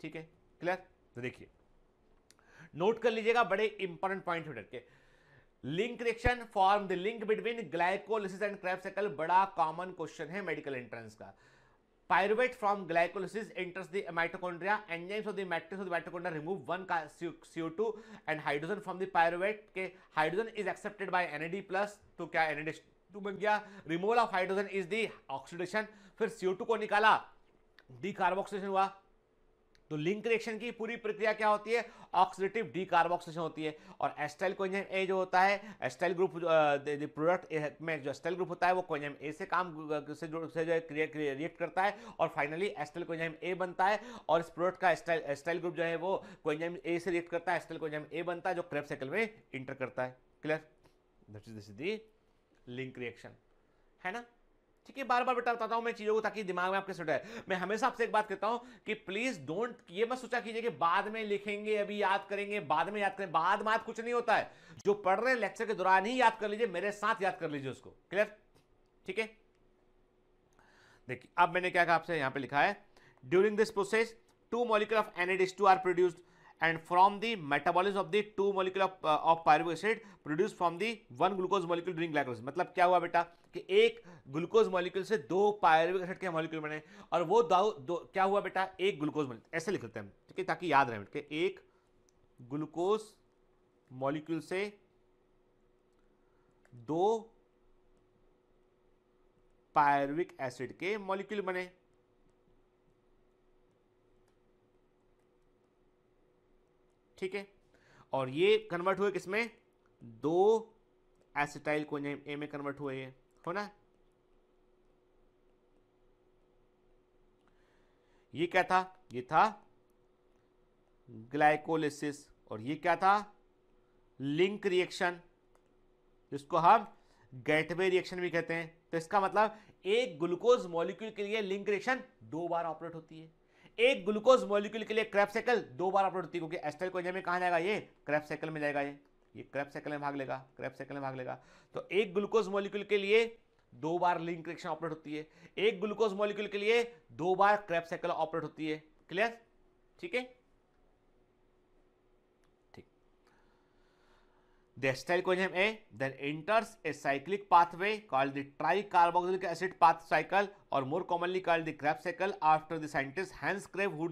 ठीक है क्लियर तो देखिए नोट कर लीजिएगा बड़े इंपॉर्टेंट पॉइंट है के link reaction form the link between glycolysis and Kreb cycle बड़ा कॉमन क्वेश्चन है मेडिकल एंट्रेंस का pyruvate from glycolysis enters the mitochondria enzymes of the matrix of the mitochondria remove one का CO two and hydrogen from the pyruvate के hydrogen is accepted by NAD plus तो क्या NAD बन गया removal of hydrogen is the oxidation फिर CO2 को निकाला D कार्बोक्सीडेशन हुआ तो लिंक रिएक्शन की पूरी प्रक्रिया क्या होती है ऑक्सीडेटिव डी कार्बोक्सीडेशन होती है और एस्टाइल कोंजाइम ए जो होता है एस्टाइल ग्रुप प्रोडक्ट में जो एस्टाइल ग्रुप होता है वो कोंजाइम ए से काम से जो से जो क्रिएट रिएक्ट करता है और फाइनली एस्टाइल कोंजाइम ए बनता है और इस प्रोडक्ट का एस्टाइल एस्टाइल ग्रुप जो है वो कोंजाइम ए से रिएक्ट करता है एस्टाइल कोंजाइम ए बनता है जो क्रेप साइकिल में इंटर करता है clear that is this is the link reaction है ना ठीक है बार बार बेटा बताता हूं मैं चीज़ों को ताकि दिमाग में आपके सेट है मैं हमेशा आपसे एक बात कहता हूं कि प्लीज़ डोंट ये मत सोचा कीजिए कि बाद में लिखेंगे अभी याद करेंगे बाद में याद करें बाद में कुछ नहीं होता है जो पढ़ रहे लेक्चर के दौरान ही याद कर लीजिए मेरे साथ याद कर लीजिए उसको क्लियर ठीक है देखिए अब मैंने क्या कहा आपसे यहां पर लिखा है during this process two molecule of NADH two are produced and from the metabolism of the two molecule of, uh, of pyruvic acid produced from the one glucose molecule during glycolysis मतलब क्या हुआ बेटा कि एक glucose molecule से दो pyruvic acid के molecule बने और वो दो, दो क्या हुआ बेटा एक ग्लूकोज मॉलिक्यूल ऐसे लिख लेते हैं ठीक है ताकि याद रहे कि एक ग्लूकोज मॉलिक्यूल से दो पायरविक एसिड के मॉलिक्यूल बने ठीक है और ये कन्वर्ट हुए किसमें दो एसिटाइल को ए में कन्वर्ट हुए ये हो ना ये क्या था ये था ग्लाइकोलिसिस और ये क्या था लिंक रिएक्शन जिसको हम गेटवे रिएक्शन भी कहते हैं तो इसका मतलब एक ग्लूकोज मॉलिक्यूल के लिए लिंक रिएक्शन दो बार ऑपरेट होती है एक ग्लूकोज मॉलिक्यूल के लिए क्रैप साइकिल दो बार होती है क्योंकि एस्टर को में कहा जाएगा ये क्रैप साइकिल में जाएगा ये ये क्रैप साइकिल में भाग लेगा क्रैप साइकिल में भाग लेगा तो एक ग्लूकोज मॉलिक्यूल के लिए दो बार लिंक रिएक्शन ऑपरेट होती है एक ग्लूकोज मॉलिक्यूल के लिए दो बार क्रैप साइकिल ऑपरेट होती है क्लियर ठीक है the acetyl coenzyme A then enters a cyclic pathway called the tricarboxylic acid path cycle or more commonly called the Krebs cycle after the scientist Hans Krebs who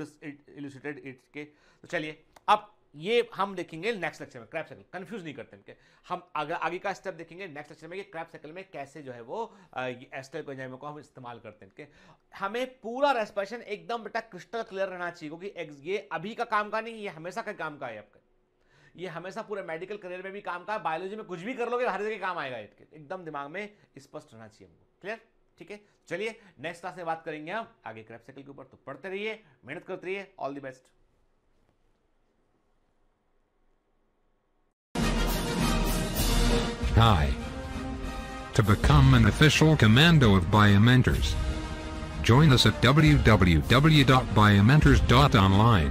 illustrated it के तो चलिए अब ये हम देखेंगे next lecture में Kreb cycle confuse नहीं करते इनके हम अगर आगे का स्टेप देखेंगे नेक्स्ट लेक्चर में कि क्रैप साइकिल में कैसे जो है वो एस्टर कोजाइमो को हम इस्तेमाल करते हैं इनके हमें पूरा रेस्पिरेशन एकदम बेटा क्रिस्टल क्लियर रहना चाहिए क्योंकि ये अभी का काम का नहीं है हमेशा का काम का है आपका ये हमेशा पूरे मेडिकल करियर में भी काम का बायोलॉजी में कुछ भी कर लोगे हर जगह काम आएगा एकदम दिमाग में स्पष्ट रहना चाहिए हमको क्लियर ठीक है चलिए नेक्स्ट क्लास में बात करेंगे हम आगे क्रैप साइकिल के ऊपर तो पढ़ते रहिए मेहनत करते रहिए all the best Hi. To become an official commando of Biomentors, join us at www.biomentors.online.